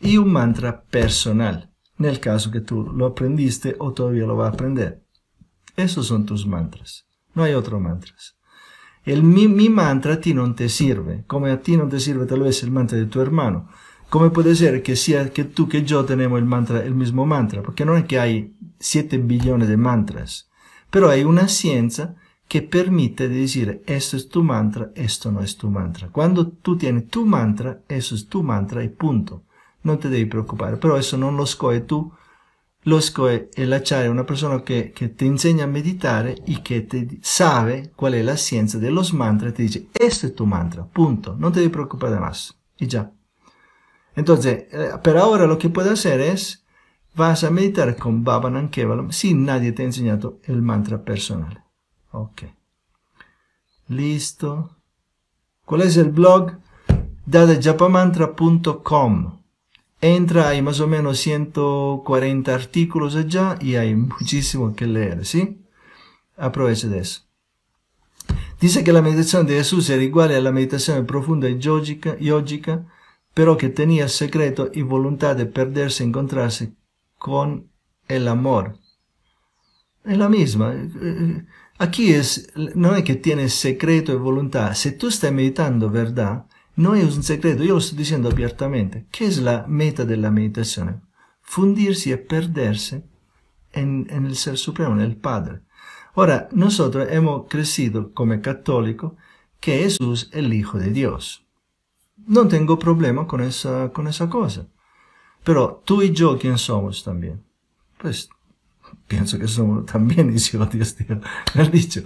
y un mantra personal, en el caso que tú lo aprendiste o todavía lo vas a aprender. Esos son tus mantras. No hay otro mantra. El mi, mantra a ti no te sirve, como a ti no te sirve tal vez el mantra de tu hermano. ¿Cómo puede ser que sea que tú que yo tenemos el mantra, el mismo mantra? Porque no es que hay 7 billones de mantras, pero hay una ciencia que permite decir esto es tu mantra, esto no es tu mantra. Cuando tú tienes tu mantra, eso es tu mantra y punto. No te debes preocupar, pero eso no lo escoges tú, L'osco è, è lasciare una persona che, che ti insegna a meditare e che ti sa qual è la scienza dello mantra e ti dice questo è il tuo mantra, punto, non ti devi preoccupare más. Y ya. Entonces, eh, per ora lo che puoi fare è vas a meditare con Bhavanan Kevalam sin nadie ti ha insegnato il mantra personale. Ok. Listo. Qual è il blog? Dadejapamantra.com entra, hay más o menos 140 artículos allá y hay muchísimo que leer, ¿sí? Aproveche de eso. Dice que la meditación de Jesús era igual a la meditación profunda y yogica, pero que tenía secreto y voluntad de perderse, encontrarse con el amor. Es la misma. Eh, eh, aquí es, no es que tiene secreto y voluntad. Si tú estás meditando, ¿verdad? No es un secreto, yo lo estoy diciendo abiertamente. ¿Qué es la meta de la meditación? Fundirse y perderse en, el Ser Supremo, en el Padre. Ahora, nosotros hemos crecido como católico que Jesús es el Hijo de Dios. No tengo problema con esa, con esa cosa. Pero tú y yo, ¿quién somos también? Pues pienso que somos también hijos de Dios, Dios. dicho.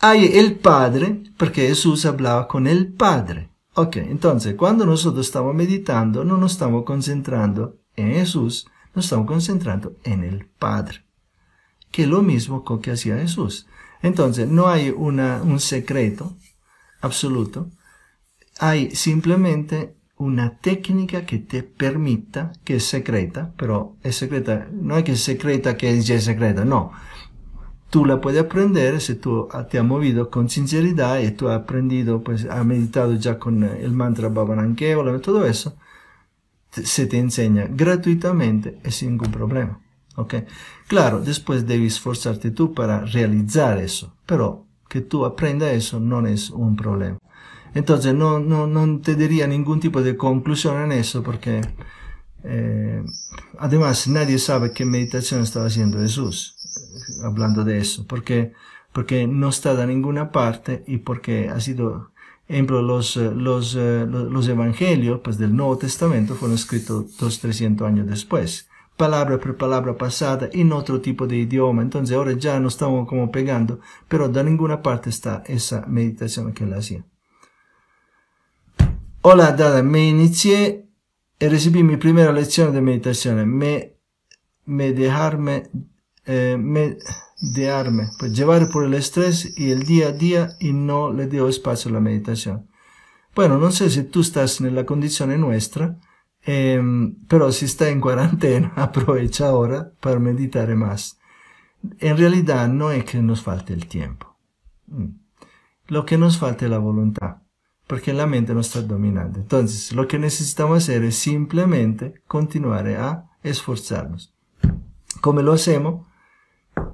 Hay el Padre, porque Jesús hablaba con el Padre. Ok, entonces cuando nosotros estamos meditando, no nos estamos concentrando en Jesús, nos estamos concentrando en el Padre, que es lo mismo que hacía Jesús. Entonces no hay un secreto absoluto, hay simplemente una técnica que te permita, que es secreta, pero es secreta, no es que es secreta que es secreta, no, tu la puoi aprender se tu ti hai movido con sincerità e tu hai aprendido, pues has meditado ya con il mantra e tutto questo, se ti enseña gratuitamente e senza ningún problema. ¿Ok? Claro, después devi sforzarti tu per realizzare questo, però che tu aprendas questo non è un problema. Entonces, no, no, no te diría ningún tipo di conclusione in questo perché, eh, además, nadie sabe che meditazione stava facendo Jesús. hablando de eso, porque, porque no está de ninguna parte y porque ha sido, ejemplo, los, eh, eh, los, los evangelios pues, del Nuevo Testamento fueron escritos dos trescientos años después palabra por palabra pasada en otro tipo de idioma. Entonces ahora ya no estamos como pegando, pero de ninguna parte está esa meditación que la hacía. Hola Dada, me inicié y eh, recibí mi primera lección de meditación. Me, me dejarme eh, dearme, pues llevar por el estrés y el día a día y no le dio espacio a la meditación. Bueno, no sé si tú estás en la condición nuestra, em, pero si está en cuarentena, aprovecha ahora para meditar más. En realidad no es que nos falte el tiempo. Mm. Lo que nos falta es la voluntad, porque la mente nos está dominando. Entonces, lo que necesitamos hacer es simplemente continuar a esforzarnos. Como lo hacemos?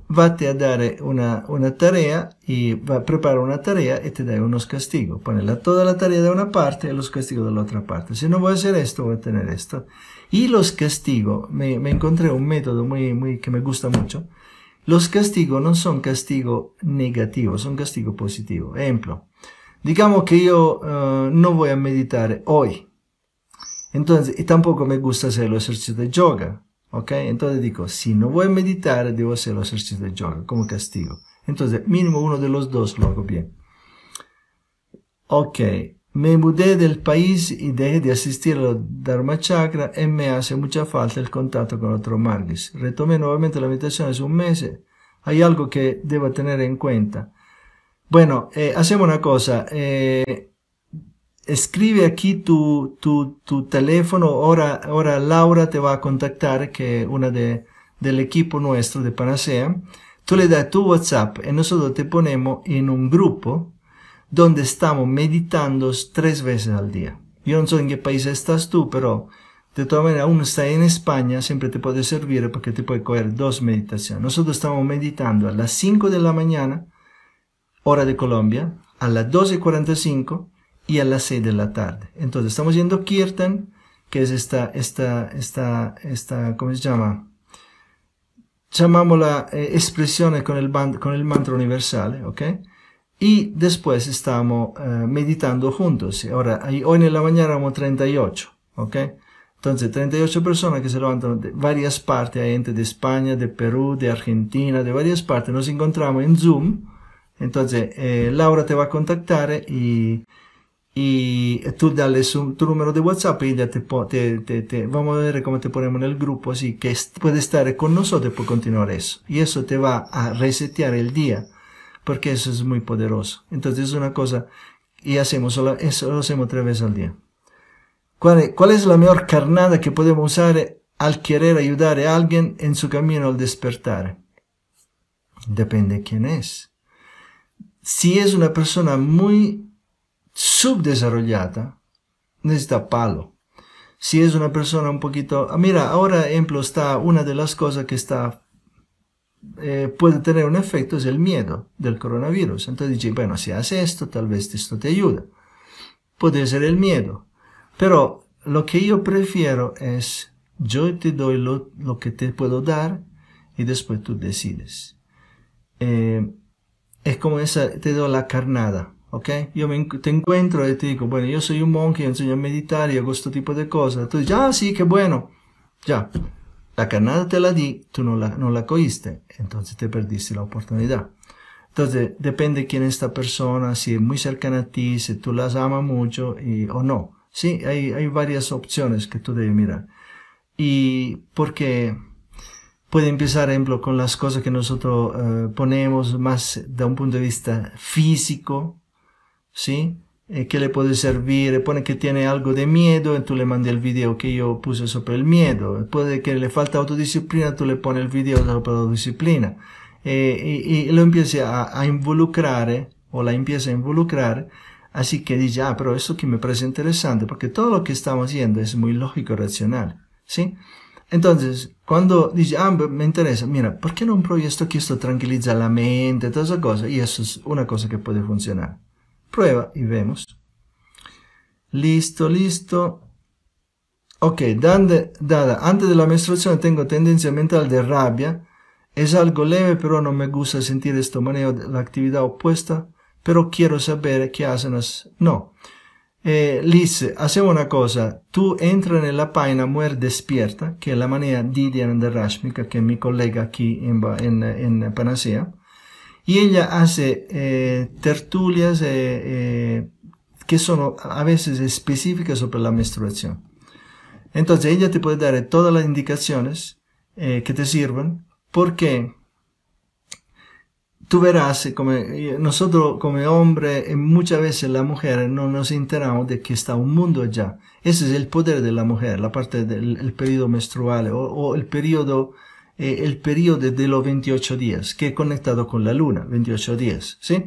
vate a dare una, una tarea e va, prepara una tarea e te dai uno castigos. Pone la, toda la tarea da una parte e lo castigos de la parte. Se non vuoi a questo, vuoi voy a tener esto. Y los castigos, un método muy, muy, que me gusta mucho. Los castigos no son castigo negativo, è un castigo positivo. Ejemplo, diciamo che io uh, eh, no voy a meditar hoy. tampoco mi gusta fare los ejercicios de yoga. ¿Ok? Entonces digo, si no voy a meditar, debo hacer los ejercicios de yoga como castigo. Entonces, mínimo uno de los dos lo hago bien. Ok, me mudé del país y dejé de asistir a Dharma Chakra y eh, me hace mucha falta el contacto con otros margues. Retomé nuevamente la meditación hace un mes. Hay algo que debo tener en cuenta. Bueno, eh, hacemos una cosa. Eh, escribe aquí tu, tu, tu teléfono, ahora, ahora, Laura te va a contactar, que una de, del equipo nuestro de Panacea, tú le das tu WhatsApp y nosotros te ponemos en un grupo donde estamos meditando tres veces al día. Yo no sé en qué país estás tú, pero de todas maneras, uno está en España, siempre te puede servir porque te puede coger dos meditaciones. Nosotros estamos meditando a las 5 de la mañana, hora de Colombia, a las 12.45 y a las 6 de la tarde. Entonces estamos yendo Kirtan, que es esta, esta, esta, esta, ¿cómo se llama? Llamamos la eh, expresión con el, con el mantra universal, eh, ¿ok? Y después estamos eh, meditando juntos. Ahora, hoy en la mañana éramos 38, ¿ok? Entonces, 38 personas que se levantan de varias partes, hay gente de España, de Perú, de Argentina, de varias partes. Nos encontramos en Zoom. Entonces, Laura te va a contactar y y tú dale tu número de WhatsApp y ya te, vamos a ver cómo te ponemos en el grupo, así que puede estar con nosotros por continuar eso. Y eso te va a resetear el día, porque eso es muy poderoso. Entonces es una cosa, y hacemos eso lo hacemos tres veces al día. ¿Cuál, ¿Cuál es la mejor carnada que podemos usar al querer ayudar a alguien en su camino al despertar? Depende quién es. Si es una persona muy subdesarrollada necesita palo. Si es una persona un poquito... Ah, mira, ahora ejemplo está una de las cosas que está eh, puede tener un efecto es el miedo del coronavirus. Entonces dice, bueno, si haces esto, tal vez esto te ayuda. Puede ser el miedo. Pero lo que yo prefiero es, yo te doy lo, que te puedo dar y después tú decides. Eh, es como esa, te doy la carnada. ¿ok? Yo te encuentro y te digo, bueno, yo soy un monje, yo enseño a meditar y hago este tipo de cosas. entonces ya, sí, qué bueno. Ya, la carnada te la di, tú no la, no la cogiste, entonces te perdiste la oportunidad. Entonces, depende quién es esta persona, si es muy cercana a ti, si tú las amas mucho y, o no. Sí, hay, hay varias opciones que tú debes mirar. Y porque puede empezar, ejemplo, con las cosas que nosotros eh, ponemos más de un punto de vista físico, ¿sí? Eh, que le puede servir, pone que tiene algo de miedo, tú le mandas el video que yo puse sobre el miedo, puede que le falta autodisciplina, tú le pones el video sobre autodisciplina, eh, y, lo empieza a, involucrar, eh, o la empieza a involucrar, así que dice, ah, pero eso que me parece interesante, porque todo lo que estamos haciendo es muy lógico y racional, ¿sí? Entonces, cuando dice, ah, me interesa, mira, ¿por qué no un proyecto que esto tranquiliza la mente, toda esa cosa? Y eso es una cosa que puede funcionar. Prueba y vemos. Listo, listo. Ok, dada, antes de la menstruación tengo tendencia mental de rabia. Es algo leve, pero no me gusta sentir esto manejo de la actividad opuesta. Pero quiero saber qué hacen las... No. Eh, Liz, hacemos una cosa. Tú entra la página Muer Despierta, que es la manera Didier de Rashmika, que es mi colega aquí en Panacea. Y ella hace eh, tertulias eh, eh, que son a veces específicas sobre la menstruación. Entonces ella te puede dar todas las indicaciones que te sirvan porque tú verás, como nosotros como hombre, muchas veces la mujer no nos enteramos de que está un mundo allá. Ese es el poder de la mujer, la parte del periodo menstrual o, o el periodo eh, el periodo de los 28 días, que es conectado con la luna, 28 días, ¿sí?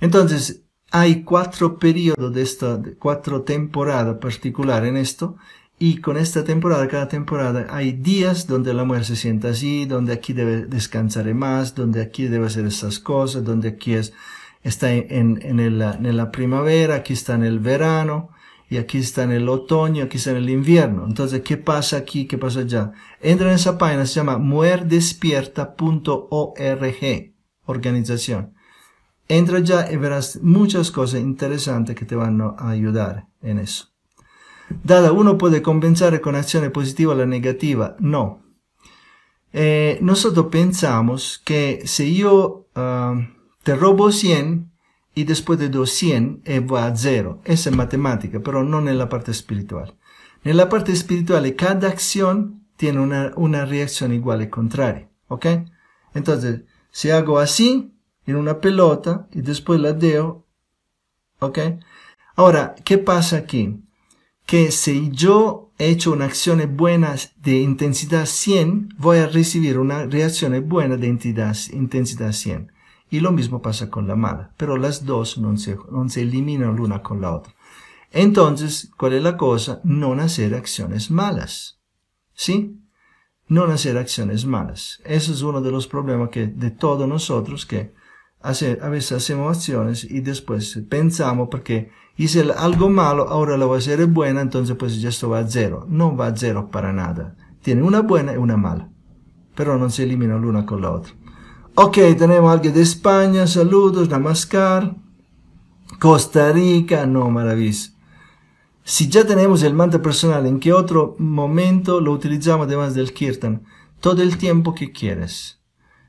Entonces, hay cuatro periodos de esta, cuatro temporadas particulares en esto, y con esta temporada, cada temporada, hay días donde la mujer se sienta así, donde aquí debe descansar más, donde aquí debe hacer esas cosas, donde aquí es, está en, en, en, en la primavera, aquí está en el verano, y aquí está en el otoño, aquí está en el invierno. Entonces, ¿qué pasa aquí? ¿Qué pasa allá? Entra en esa página, se llama muerdespierta.org, organización. Entra ya y verás muchas cosas interesantes que te van a ayudar en eso. Dada, ¿uno puede compensar con acción positiva la negativa? No. Eh, nosotros pensamos que si yo ah, te robo 100, y después de 200 eh, va a 0 Esa es matemática, pero no en la parte espiritual. En la parte espiritual, cada acción tiene una, una reacción igual y contraria. ¿Ok? Entonces, si hago así, en una pelota, y después la dejo, ¿ok? Ahora, ¿qué pasa aquí? Que si yo he hecho una acción buena de intensidad 100, voy a recibir una reacción buena de intensidad 100. Y lo mismo pasa con la mala, pero las dos no se, se eliminan una con la otra. Entonces, ¿cuál es la cosa? No hacer acciones malas. ¿Sí? No hacer acciones malas. eso es uno de los problemas que de todos nosotros que a veces hacemos acciones y después pensamos porque hice algo malo, ahora lo voy a hacer buena, entonces pues ya esto va a cero. No va a cero para nada. Tiene una buena y una mala, pero no se elimina una con la otra. Ok, tenemos alguien de España, saludos, Namaskar. Costa Rica, no, maravilloso. Si ya tenemos el mantra personal, ¿en qué otro momento lo utilizamos además del kirtan? Todo el tiempo que quieres,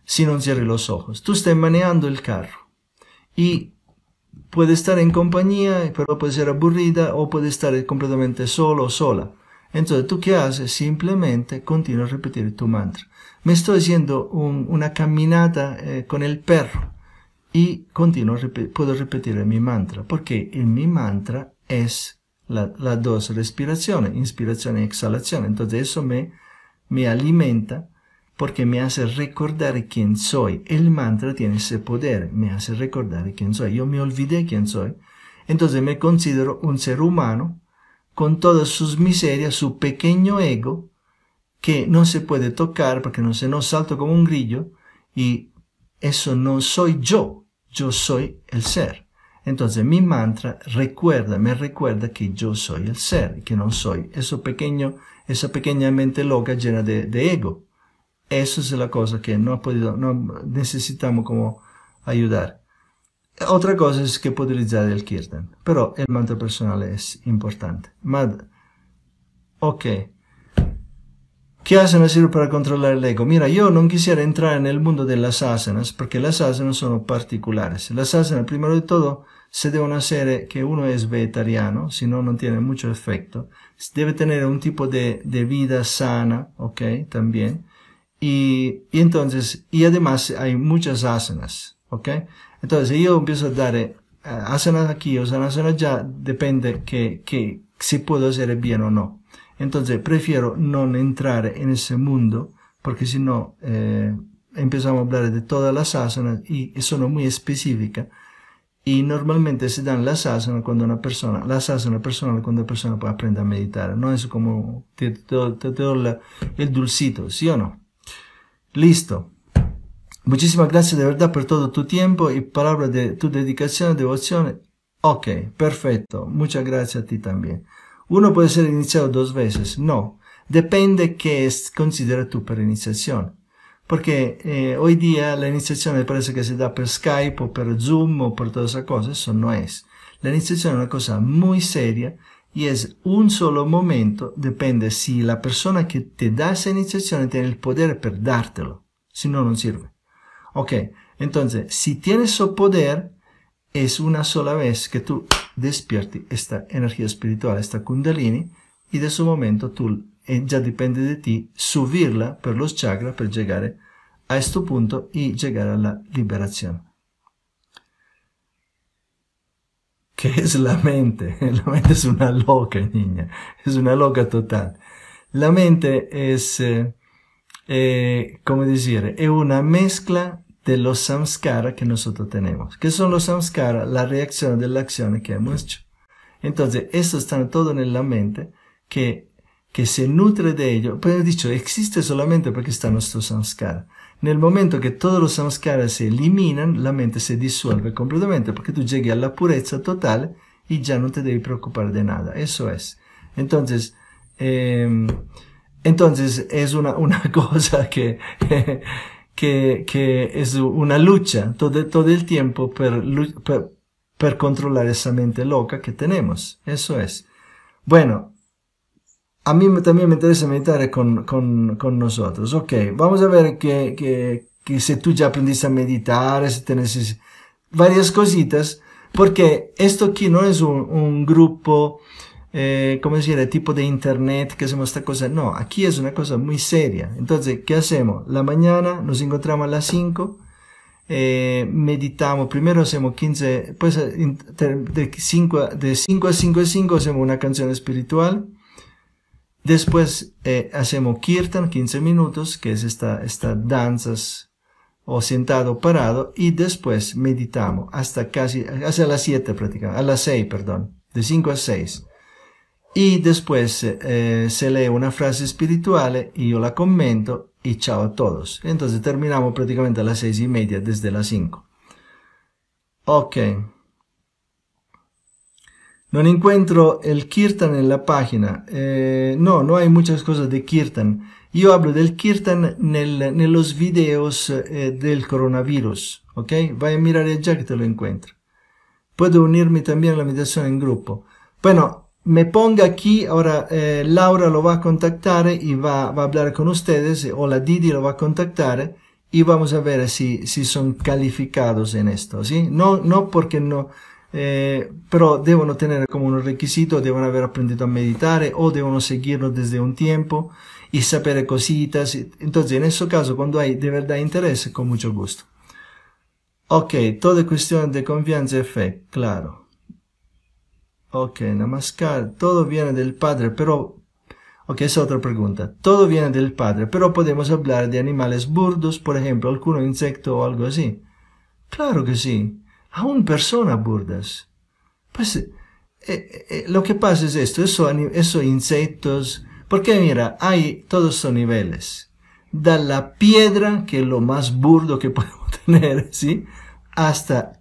si no cierres los ojos. Tú estás maneando el carro y puede estar en compañía, pero puede ser aburrida o puede estar completamente solo o sola. Entonces, ¿tú qué haces? Simplemente continúa a repetir tu mantra me estoy haciendo una caminata eh, con el perro y continuo, puedo repetir mi mantra, porque mi mantra es la dos respiraciones, inspiración y exhalación. Entonces eso me, me alimenta porque me hace recordar quién soy. El mantra tiene ese poder, me hace recordar quién soy. Yo me olvidé quién soy. Entonces me considero un ser humano con todas sus miserias, su pequeño ego, que no se puede tocar porque no se nos salto como un grillo y eso no soy yo, yo soy el ser. Entonces mi mantra recuerda, me recuerda que yo soy el ser, que no soy eso pequeño, esa pequeña mente loca llena de, ego. Eso es la cosa que no, ha podido, no necesitamos como ayudar. Otra cosa es que puede utilizar el kirtan, pero el mantra personal es importante. Mad, ok. ¿Qué asanas sirve para controlar el ego? Mira, yo no quisiera entrar en el mundo de las asanas, porque las asanas son particulares. Las asanas, primero de todo, se deben hacer que uno es vegetariano, si no, no tiene mucho efecto. Debe tener un tipo de, de vida sana, ¿ok? También. Y, y, entonces, y además hay muchas asanas, ¿ok? Entonces yo empiezo a dar eh, asanas aquí o asanas allá, depende que, que si puedo hacer bien o no. Entonces prefiero no entrar en ese mundo porque si no eh, empezamos a hablar de toda la asanas y son muy específicas. Y normalmente se dan las asanas cuando una persona, las asanas cuando una persona aprende a meditar. No es como te, el dulcito, ¿sí o no? Listo. Muchísimas gracias de verdad por todo tu tiempo y palabras de tu dedicación, devoción. Ok, perfecto. Muchas gracias a ti también. Uno puede ser iniciado dos veces. No. Depende qué es, considera tú para iniciación. Porque eh, hoy día la iniciación parece que se da por Skype o por Zoom o por todas esas cosas. Eso no es. La iniciación es una cosa muy seria y es un solo momento. Depende si la persona que te da esa iniciación tiene el poder para dártelo. Si no, no sirve. Ok. Entonces, si tienes su poder, es una sola vez que tú despierti esta energía espiritual, esta kundalini, y de su momento tú eh, ya depende de ti subirla por los chakras para llegar eh, a este punto y llegar a la liberación. ¿Qué es la mente? La mente es una loca, niña. Es una loca total. La mente es, eh, eh, como decir, es una mezcla de los samskara que nosotros tenemos. que son los samskara? La reacción de la acción que hemos hecho. Entonces, eso está todo en la mente que, que se nutre de ello. Pero pues, he dicho, existe solamente porque está nuestro samskara. En el momento que todos los samskaras se eliminan, la mente se disuelve completamente porque tú llegas a la pureza total y ya no te debes preocupar de nada. Eso es. Entonces, em, entonces es una, una cosa que que, es una lucha todo, el tiempo por controlar esa mente loca que tenemos. Eso es. Bueno, a mí también me interesa meditar con, nosotros. Ok, vamos a ver que, si tú ya aprendiste a meditar, si tienes varias cositas, porque esto aquí no es un grupo eh, como decir?, el tipo de internet, que hacemos esta cosa. No, aquí es una cosa muy seria. Entonces, ¿qué hacemos? La mañana nos encontramos a las 5, eh, meditamos, primero hacemos 15, pues eh, de 5, de 5 a 5 a 5 hacemos una canción espiritual. Después eh, hacemos kirtan, 15 minutos, que es esta, esta danzas o sentado o parado, y después meditamos hasta casi, hasta las 7 prácticamente, a las 6, perdón, de 5 a 6 y después eh, eh, se lee una frase espiritual eh, y yo la comento y chao a todos. Entonces terminamos prácticamente a las seis y media desde las cinco. Ok. No encuentro el kirtan en la página. no, no hay muchas cosas de kirtan. Yo hablo del kirtan en los videos del coronavirus. Ok, vaya a mirar ya que te lo encuentro. Puedo unirme también a la meditación en grupo. Bueno, me ponga aquí, ahora eh, Laura lo va a contactar y va, va, a hablar con ustedes, o la Didi lo va a contactar y vamos a ver si, si son calificados en esto, ¿sí? No, no porque no, eh, però devono tener come un requisito, devono aver apprendito a meditare eh, o devono seguirlo desde un tiempo y sapere cositas. Entonces, en ese caso, cuando hay de verdad interés, con mucho gusto. Ok, todo es cuestión de confianza y fe, claro. Ok, namaskar. Todo viene del Padre, pero... Ok, es otra pregunta. Todo viene del Padre, pero podemos hablar de animales burdos, por ejemplo, algún insecto o algo así. Claro que sí. Aún personas burdas. Pues eh, eh, eh, lo que pasa es esto, esos insectos... Porque mira, hay todos esos niveles. Da la piedra, que es lo más burdo que podemos tener, ¿sí? Hasta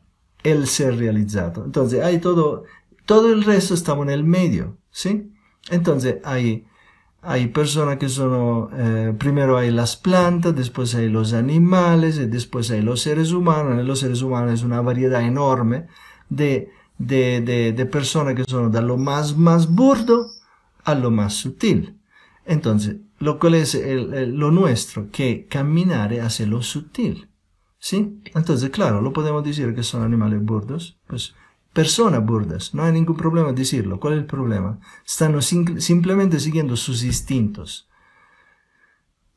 el ser realizado. Entonces, hay todo todo el resto estamos en el medio, ¿sí? Entonces hay, hay personas que son, eh, primero hay las plantas, después hay los animales, eh, después hay los seres humanos. Eh, los seres humanos es una variedad enorme de, de, personas que son de lo más, más burdo a lo más sutil. Entonces, lo cual es lo nuestro, que caminar hacia lo sutil. ¿Sí? Entonces, claro, lo podemos decir que son animales burdos, pues personas burdas, no hay ningún problema en decirlo. ¿Cuál es el problema? Están simplemente siguiendo sus instintos.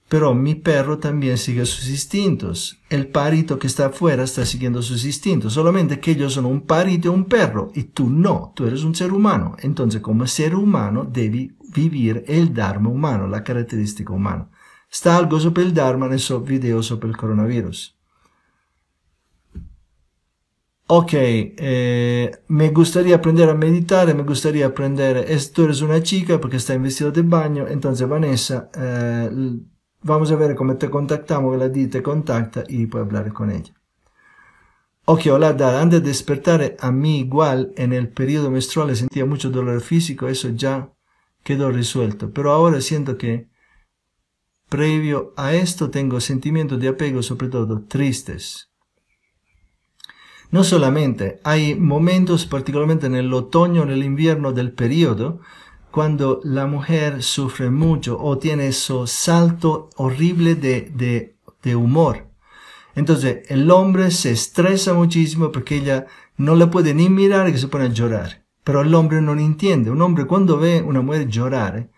Pero mi perro también sigue sus instintos. El parito que está afuera está siguiendo sus instintos. Solamente que ellos son un parito y un perro. Y tú no, tú eres un ser humano. Entonces, como ser humano, debes vivir el Dharma humano, la característica humana. Está algo sobre el Dharma en esos video sobre el coronavirus. Ok, eh, me gustaría aprender a meditare, me gustaría aprender, Tu eres una chica perché está en vestido de baño, entonces Vanessa, eh, vamos a ver come te contactamos, la di te contacta e puoi parlare con ella. Ok, hola Dad, antes de despertar a mí igual en el periodo menstruale sentía mucho dolor físico, eso ya quedó resuelto, pero ahora siento que previo a esto tengo sentimientos de apego sobre todo tristes. No solamente, hay momentos, particularmente en el otoño, en el invierno del periodo, cuando la mujer sufre mucho o tiene ese salto horrible de, de, humor. Entonces el hombre se estresa muchísimo porque ella no le puede ni mirar y se pone a llorar. Pero el hombre no entiende. Un hombre cuando ve una mujer llorar,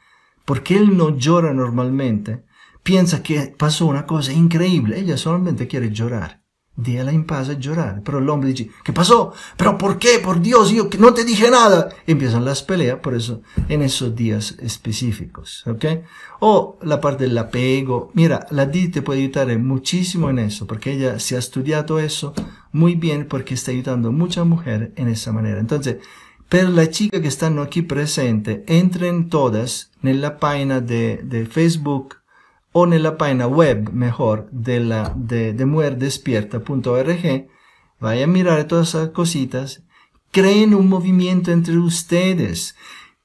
porque él no llora normalmente, piensa que pasó una cosa increíble. Ella solamente quiere llorar. Déjala en paz a llorar. Pero el hombre dice, ¿qué pasó? ¿Pero por qué? Por Dios, yo no te dije nada. Empiezan las peleas por eso, en esos días específicos, ¿ok? O la parte del apego. Mira, la Di te puede ayudar muchísimo en eso, porque ella se ha estudiado eso muy bien, porque está ayudando a muchas mujeres en esa manera. Entonces, para las chicas que están aquí presentes, entren todas en la página de, de Facebook, o en la página web mejor de la de, de muerdespierta.org vayan a mirar todas esas cositas creen un movimiento entre ustedes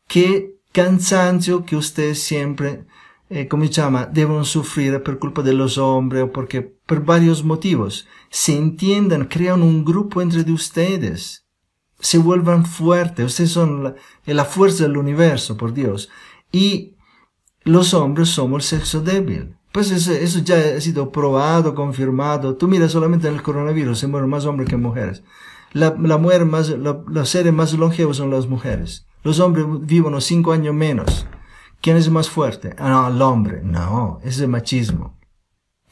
qué cansancio que ustedes siempre eh, como se llama deben sufrir por culpa de los hombres o porque por varios motivos se entiendan crean un grupo entre de ustedes se vuelvan fuertes ustedes son la, la fuerza del universo por Dios y los hombres somos el sexo débil. Pues eso, ya ha sido probado, confirmado. Tú mira solamente en el coronavirus, se mueren más hombres que mujeres. La, la mujer más, los seres más longevos son las mujeres. Los hombres viven unos cinco años menos. ¿Quién es más fuerte? Ah, no, el hombre. No, ese es machismo.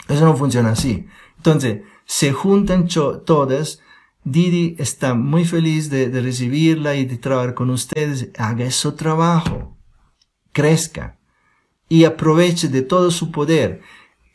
Eso no funciona así. Entonces, se juntan todas. Didi está muy feliz de, de recibirla y de trabajar con ustedes. Haga su trabajo. Crezca y aproveche de todo su poder.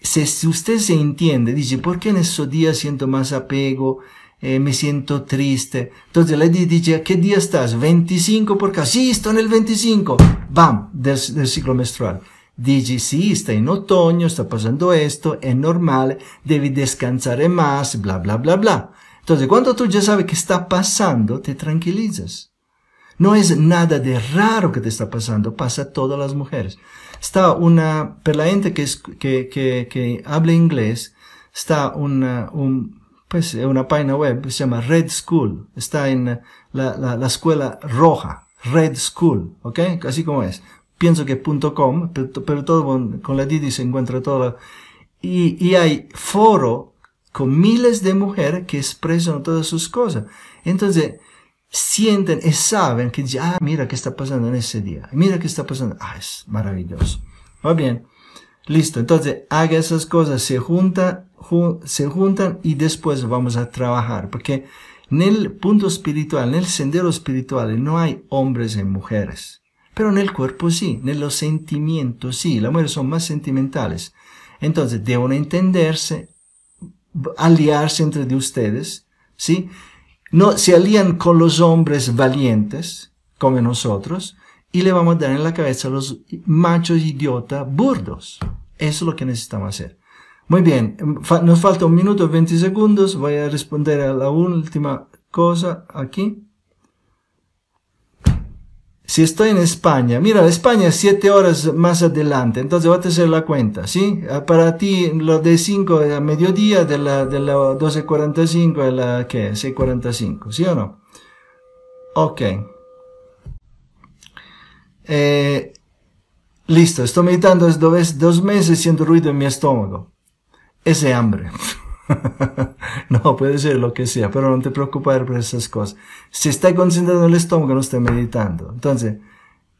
Si, usted se entiende, dice, ¿por qué en esos días siento más apego? Eh, me siento triste. Entonces le dice, ¿qué día estás? 25 porque sí, estoy en el 25. Bam, del, ciclo menstrual. Dice, sí, está en otoño, está pasando esto, es normal, debe descansar más, bla, bla, bla, bla. Entonces, cuando tú ya sabes que está pasando, te tranquilizas. No es nada de raro que te está pasando, pasa a todas las mujeres. Está una, para la gente que, que, que, que habla inglés, está una, un, pues, eh, una página web se llama Red School. Está en la, la, la escuela roja, Red School, ¿ok? Así como es. Pienso que punto .com, pero, pero, todo con la Didi se encuentra todo. Y, y hay foro con miles de mujeres que expresan todas sus cosas. Entonces, sienten y saben que ya ah, mira qué está pasando en ese día, mira qué está pasando, ah, es maravilloso. Va bien, listo, entonces haga esas cosas, se juntan, se juntan y después vamos a trabajar, porque en el punto espiritual, en el sendero espiritual, no hay hombres y mujeres, pero en el cuerpo sí, en los sentimientos sí, las mujeres son más sentimentales. Entonces deben entenderse, aliarse entre de ustedes, ¿sí? no se alían con los hombres valientes, como nosotros, y le vamos a dar en la cabeza a los machos idiotas burdos. Eso es lo que necesitamos hacer. Muy bien, nos falta un minuto y 20 segundos. Voy a responder a la última cosa aquí si estoy en España, mira, España es 7 horas más adelante, entonces voy a hacer la cuenta, ¿sí? Ah, para ti, lo de 5 a mediodía, de la, de la 12.45 a la, ¿qué? 6.45, ¿sí o no? Ok. Eh, listo, estoy meditando dos, dos meses siento ruido en mi estómago. Ese hambre. no, puede ser lo que sea, pero no te preocupes por esas cosas. Si está concentrado en el estómago, no está meditando. Entonces,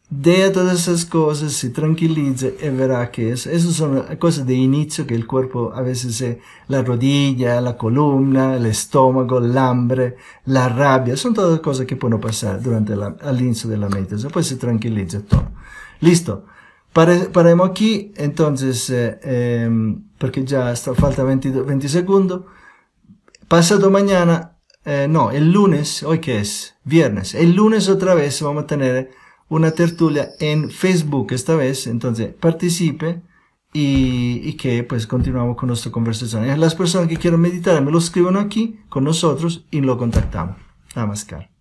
deja todas esas cosas, se tranquiliza y verá que es, eso son cosas de inicio que el cuerpo a veces se, la rodilla, la columna, el estómago, el hambre, la rabia, son todas cosas que pueden pasar durante la, al inicio de la meditación. Después pues se tranquiliza todo. Listo. Pare, paremos aquí, entonces, eh, em, porque ya está falta 20, 20 segundos. Pasado mañana, eh, no, el lunes, hoy que es, viernes, el lunes otra vez vamos a tener una tertulia en Facebook esta vez, entonces participe y, y que pues continuamos con nuestra conversación. Las personas que quieran meditar me lo escriban aquí con nosotros y lo contactamos. Namaskar.